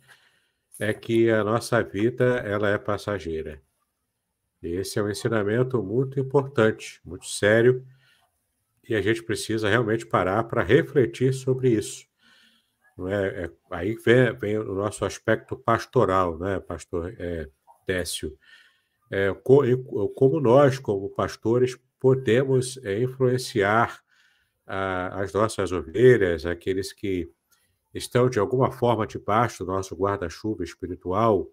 é que a nossa vida ela é passageira. E esse é um ensinamento muito importante, muito sério, e a gente precisa realmente parar para refletir sobre isso. É? É, aí vem, vem, o nosso aspecto pastoral, né, pastor é, Décio? É, co, como nós, como pastores, podemos é, influenciar a, as nossas ovelhas, aqueles que estão de alguma forma debaixo do nosso guarda-chuva espiritual,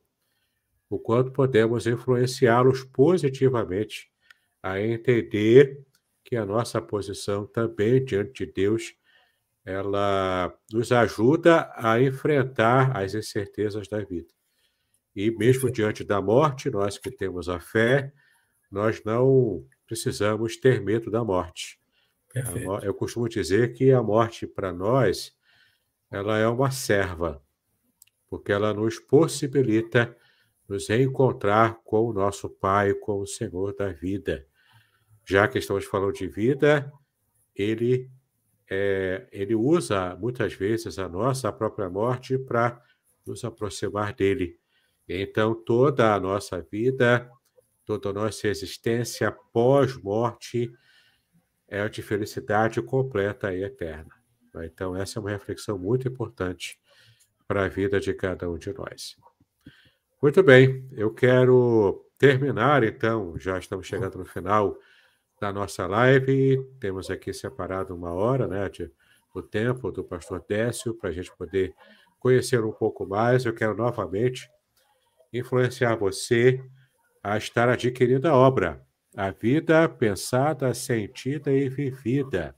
o quanto podemos influenciá-los positivamente a entender que a nossa posição também diante de Deus ela nos ajuda a enfrentar as incertezas da vida. E mesmo diante da morte, nós que temos a fé, nós não precisamos ter medo da morte. Perfeito. Eu costumo dizer que a morte para nós, ela é uma serva, porque ela nos possibilita nos reencontrar com o nosso Pai, com o Senhor da vida. Já que estamos falando de vida, ele é, ele usa muitas vezes a nossa própria morte para nos aproximar dele. Então, toda a nossa vida, toda a nossa existência pós-morte é de felicidade completa e eterna. Então, essa é uma reflexão muito importante para a vida de cada um de nós. Muito bem, eu quero terminar, então, já estamos chegando no final da nossa live. Temos aqui separado uma hora, né, de, o tempo do pastor Décio, para a gente poder conhecer um pouco mais. Eu quero novamente influenciar você a estar adquirindo a obra, A Vida Pensada, Sentida e Vivida,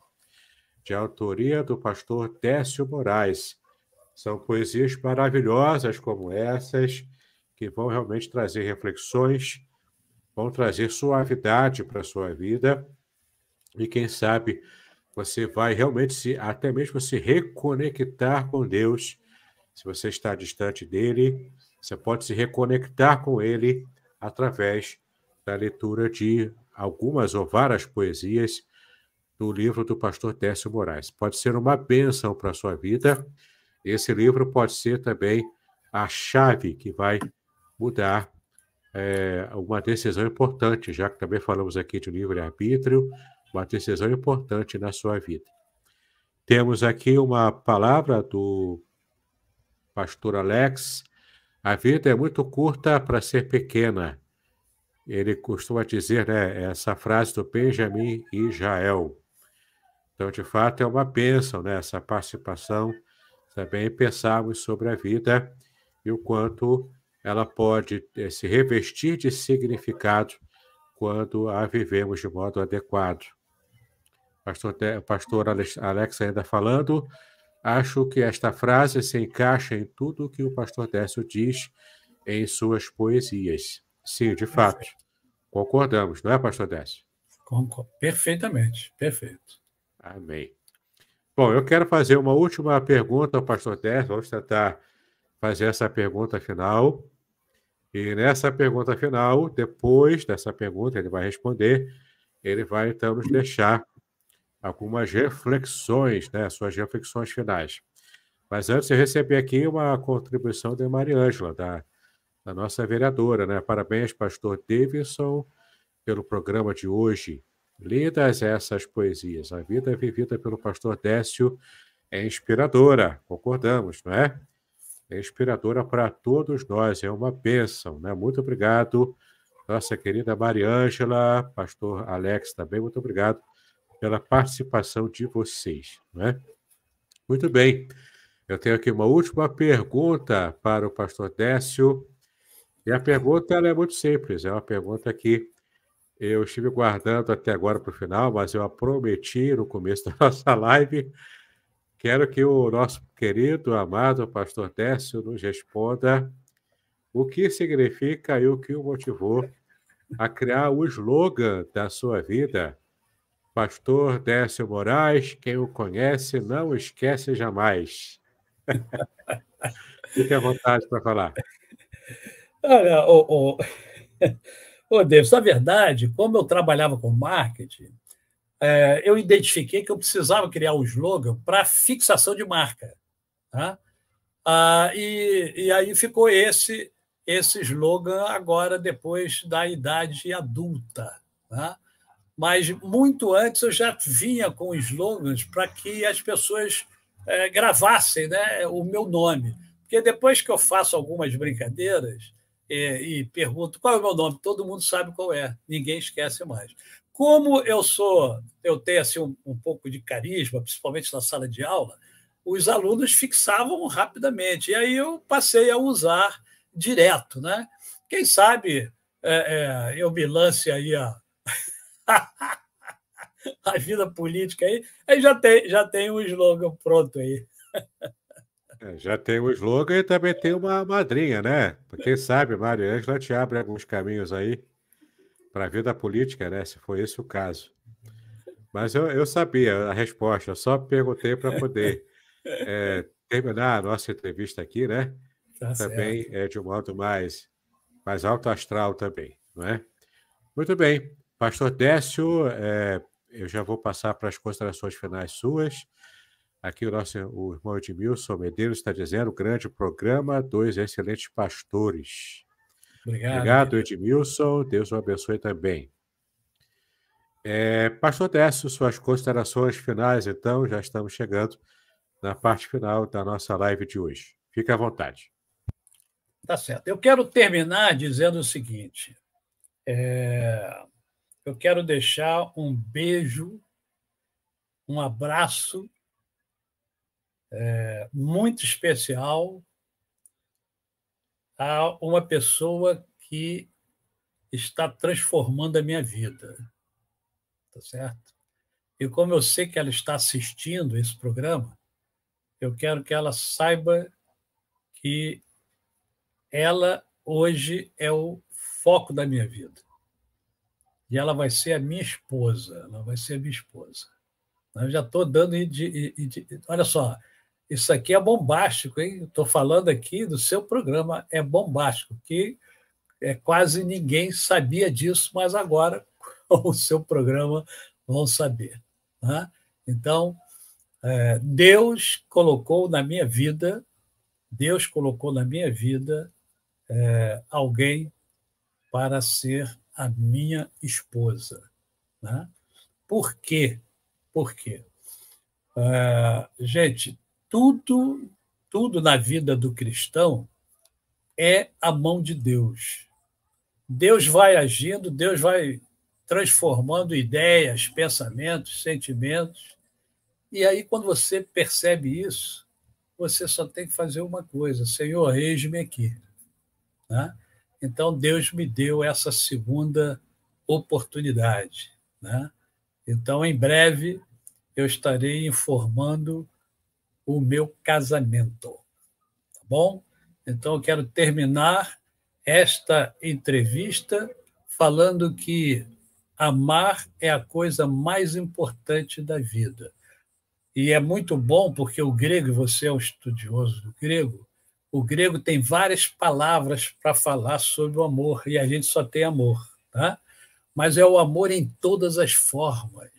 de autoria do pastor Décio Moraes. São poesias maravilhosas como essas, que vão realmente trazer reflexões vão trazer suavidade para a sua vida e quem sabe você vai realmente se até mesmo se reconectar com Deus. Se você está distante dele, você pode se reconectar com ele através da leitura de algumas ou várias poesias do livro do pastor Tércio Moraes. Pode ser uma bênção para a sua vida. Esse livro pode ser também a chave que vai mudar é, uma decisão importante, já que também falamos aqui de livre-arbítrio, uma decisão importante na sua vida. Temos aqui uma palavra do pastor Alex. A vida é muito curta para ser pequena. Ele costuma dizer né, essa frase do Benjamin e Jael. Então, de fato, é uma bênção né, essa participação, também pensarmos sobre a vida e o quanto ela pode eh, se revestir de significado quando a vivemos de modo adequado. Pastor, pastor Alex ainda falando, acho que esta frase se encaixa em tudo que o pastor Décio diz em suas poesias. Sim, de fato. Concordamos, não é, pastor Décio? Concordo. Perfeitamente, perfeito. Amém. Bom, eu quero fazer uma última pergunta ao pastor Décio, vamos tentar fazer essa pergunta final. E nessa pergunta final, depois dessa pergunta, ele vai responder, ele vai então nos deixar algumas reflexões, né, suas reflexões finais. Mas antes, eu recebi aqui uma contribuição de Maria Ângela, da, da nossa vereadora. Né? Parabéns, pastor Davidson, pelo programa de hoje. Lidas essas poesias, a vida vivida pelo pastor Décio é inspiradora, concordamos, não é? é inspiradora para todos nós, é uma bênção, né? Muito obrigado, nossa querida Mariângela, pastor Alex também, muito obrigado pela participação de vocês, né? Muito bem, eu tenho aqui uma última pergunta para o pastor Décio, e a pergunta ela é muito simples, é uma pergunta que eu estive guardando até agora para o final, mas eu a prometi no começo (laughs) da nossa live, Quero que o nosso querido, amado pastor Décio nos responda o que significa e o que o motivou a criar o slogan da sua vida. Pastor Décio Moraes, quem o conhece não esquece jamais. (laughs) Fique à vontade para falar. Olha, o, o, o na verdade, como eu trabalhava com marketing, é, eu identifiquei que eu precisava criar um slogan para fixação de marca. Tá? Ah, e, e aí ficou esse esse slogan agora depois da idade adulta. Tá? Mas muito antes eu já vinha com slogans para que as pessoas é, gravassem né, o meu nome. Porque depois que eu faço algumas brincadeiras é, e pergunto qual é o meu nome, todo mundo sabe qual é, ninguém esquece mais. Como eu sou, eu tenho assim um, um pouco de carisma, principalmente na sala de aula, os alunos fixavam rapidamente. E aí eu passei a usar direto, né? Quem sabe é, é, eu me lance aí a, (laughs) a vida política aí, aí já tem já tem um slogan pronto aí. É, já tem o um slogan e também tem uma madrinha, né? Quem sabe, Maria Ângela te abre alguns caminhos aí para a vida política, né? Se foi esse o caso. Uhum. Mas eu, eu sabia a resposta, eu só perguntei para poder é, terminar a nossa entrevista aqui, né? Tá também certo. é de um modo mais, mais alto astral também, não é? Muito bem. Pastor Décio, é, eu já vou passar para as considerações finais suas. Aqui o nosso o irmão Edmilson Medeiros está dizendo, grande programa, dois excelentes pastores. Obrigado, Obrigado Edmilson. Deus o abençoe também. É, Pastor Décio, suas considerações finais, então, já estamos chegando na parte final da nossa live de hoje. Fique à vontade. Tá certo. Eu quero terminar dizendo o seguinte: é, eu quero deixar um beijo, um abraço é, muito especial a uma pessoa que está transformando a minha vida. Tá certo? E como eu sei que ela está assistindo esse programa, eu quero que ela saiba que ela hoje é o foco da minha vida. E ela vai ser a minha esposa. Ela vai ser a minha esposa. Eu já estou dando. de, olha só, isso aqui é bombástico, hein? Estou falando aqui do seu programa, é bombástico, que é, quase ninguém sabia disso, mas agora, com (laughs) o seu programa, vão saber. Né? Então, é, Deus colocou na minha vida, Deus colocou na minha vida é, alguém para ser a minha esposa. Né? Por quê? Por quê? É, gente, tudo, tudo na vida do cristão é a mão de Deus. Deus vai agindo, Deus vai transformando ideias, pensamentos, sentimentos. E aí, quando você percebe isso, você só tem que fazer uma coisa: Senhor, eis-me aqui. Né? Então, Deus me deu essa segunda oportunidade. Né? Então, em breve, eu estarei informando o meu casamento. Tá bom? Então, eu quero terminar esta entrevista falando que amar é a coisa mais importante da vida. E é muito bom, porque o grego, você é um estudioso do grego, o grego tem várias palavras para falar sobre o amor, e a gente só tem amor, tá? Mas é o amor em todas as formas,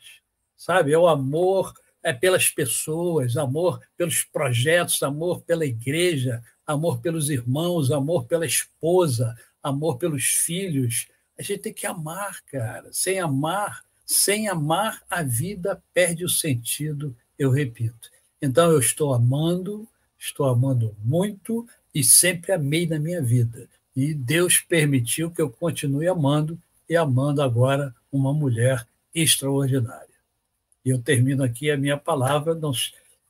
sabe? É o amor é, pelas pessoas, amor pelos projetos, amor pela igreja, amor pelos irmãos, amor pela esposa, amor pelos filhos. A gente tem que amar, cara. Sem amar, sem amar, a vida perde o sentido, eu repito. Então, eu estou amando, estou amando muito e sempre amei na minha vida. E Deus permitiu que eu continue amando e amando agora uma mulher extraordinária. E eu termino aqui a minha palavra. Não,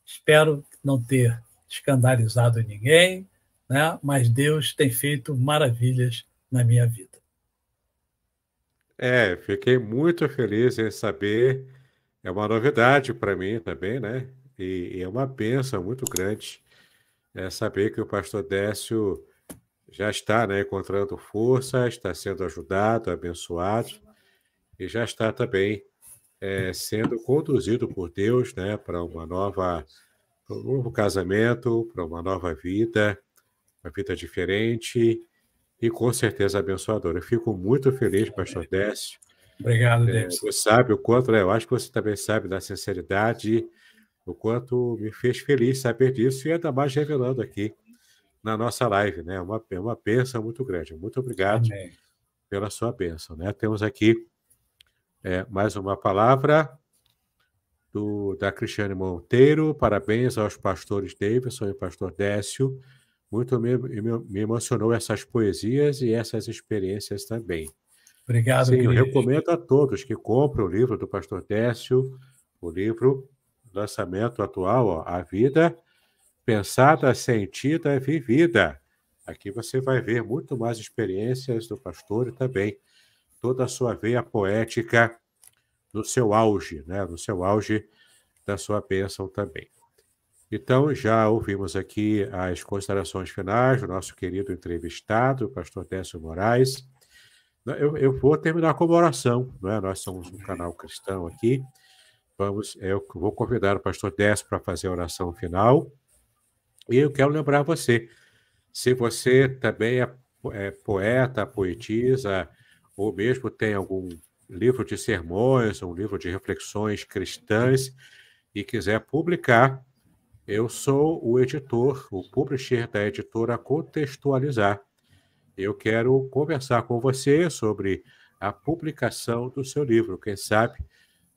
espero não ter escandalizado ninguém, né? mas Deus tem feito maravilhas na minha vida. É, fiquei muito feliz em saber. É uma novidade para mim também, né? E, e é uma benção muito grande é saber que o pastor Décio já está né, encontrando força, está sendo ajudado, abençoado e já está também é, sendo conduzido por Deus né, para uma nova um novo casamento, para uma nova vida, uma vida diferente e com certeza abençoadora. Eu fico muito feliz, pastor Décio. Obrigado, é, Você sabe o quanto, né, eu acho que você também sabe da sinceridade, o quanto me fez feliz saber disso e ainda mais revelando aqui na nossa live, né? É uma, é uma bênção muito grande. Muito obrigado Amém. pela sua bênção, né? Temos aqui é, mais uma palavra do, da Cristiane Monteiro. Parabéns aos pastores Davidson e pastor Décio. Muito me, me, me emocionou essas poesias e essas experiências também. Obrigado, Sim, querido. Eu recomendo a todos que comprem o livro do pastor Décio, o livro lançamento atual, ó, A Vida Pensada, Sentida e Vivida. Aqui você vai ver muito mais experiências do pastor e também toda a sua veia poética no seu auge, né? no seu auge da sua bênção também. Então, já ouvimos aqui as considerações finais do nosso querido entrevistado, o pastor Décio Moraes. Eu, eu vou terminar com uma oração, né? nós somos um canal cristão aqui. Vamos, eu vou convidar o pastor Décio para fazer a oração final. E eu quero lembrar você, se você também é, é poeta, poetisa, ou mesmo tem algum livro de sermões, um livro de reflexões cristãs e quiser publicar, eu sou o editor, o publisher da editora Contextualizar. Eu quero conversar com você sobre a publicação do seu livro. Quem sabe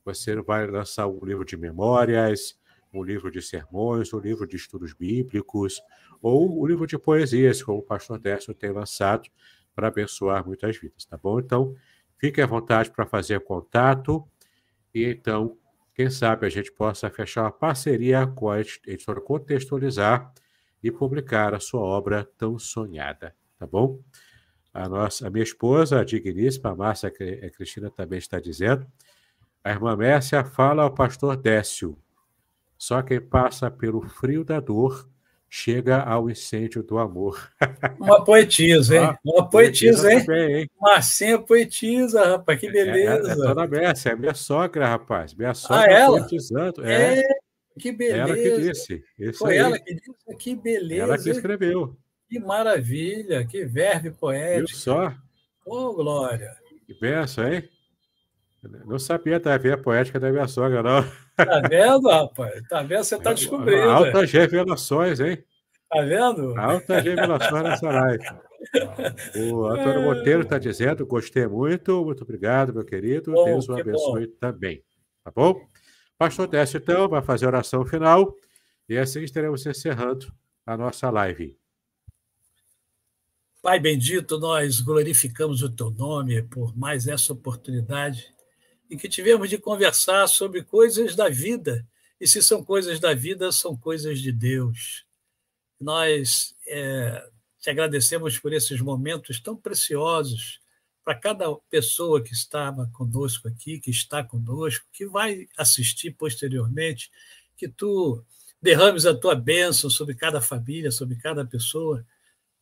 você vai lançar um livro de memórias, um livro de sermões, um livro de estudos bíblicos, ou um livro de poesias, como o pastor Décio tem lançado para abençoar muitas vidas, tá bom? Então, fique à vontade para fazer contato e então, quem sabe a gente possa fechar uma parceria com a editora Contextualizar e publicar a sua obra tão sonhada, tá bom? A, nossa, a minha esposa, a digníssima a Márcia a eh, Cristina, também está dizendo. A irmã Mércia fala ao pastor Décio: só quem passa pelo frio da dor chega ao incêndio do amor. (laughs) Uma poetisa, hein? Uma poetisa, hein? Também, hein? Marcinha é poetisa, rapaz, que beleza. É, é, é, é toda Bessa, é minha sogra, rapaz. Minha ah, sogra ah, ela? poetizando. É. é, que beleza. Ela que disse. Foi aí. ela que disse, que beleza. Ela que escreveu. Que maravilha, que verve poético. Viu só? Ô, oh, Glória. Que benção, hein? Não sabia da tá veia poética da minha sogra, não. Tá vendo, rapaz? Tá vendo? Você tá descobrindo. Altas revelações, hein? Tá vendo? Altas revelações nessa live. O Antônio é. Monteiro está dizendo: gostei muito, muito obrigado, meu querido. Bom, Deus o que abençoe bom. também. Tá bom? Pastor Décio, então, vai fazer a oração final e assim estaremos encerrando a nossa live. Pai bendito, nós glorificamos o teu nome por mais essa oportunidade em que tivemos de conversar sobre coisas da vida. E se são coisas da vida, são coisas de Deus. Nós é, te agradecemos por esses momentos tão preciosos para cada pessoa que estava conosco aqui, que está conosco, que vai assistir posteriormente, que tu derrames a tua bênção sobre cada família, sobre cada pessoa,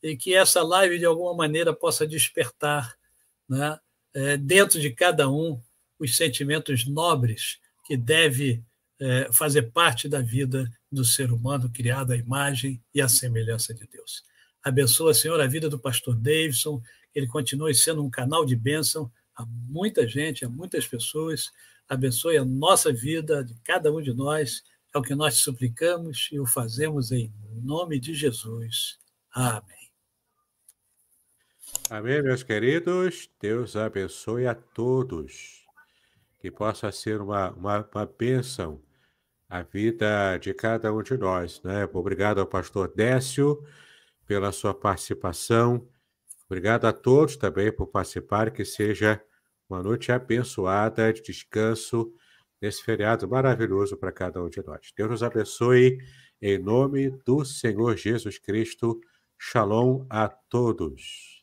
e que essa live, de alguma maneira, possa despertar né, é, dentro de cada um os sentimentos nobres que deve é, fazer parte da vida do ser humano criado à imagem e à semelhança de Deus. Abençoa, Senhor, a vida do pastor Davidson, ele continue sendo um canal de bênção a muita gente, a muitas pessoas. Abençoe a nossa vida, de cada um de nós. É o que nós suplicamos e o fazemos em nome de Jesus. Amém. Amém, meus queridos. Deus abençoe a todos que possa ser uma, uma, uma bênção a vida de cada um de nós. Né? Obrigado ao pastor Décio pela sua participação. Obrigado a todos também por participar. Que seja uma noite abençoada de descanso nesse feriado maravilhoso para cada um de nós. Deus nos abençoe em nome do Senhor Jesus Cristo. Shalom a todos.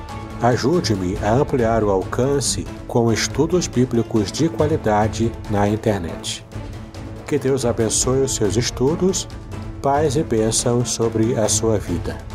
Ajude-me a ampliar o alcance com estudos bíblicos de qualidade na internet. Que Deus abençoe os seus estudos, paz e bênçãos sobre a sua vida.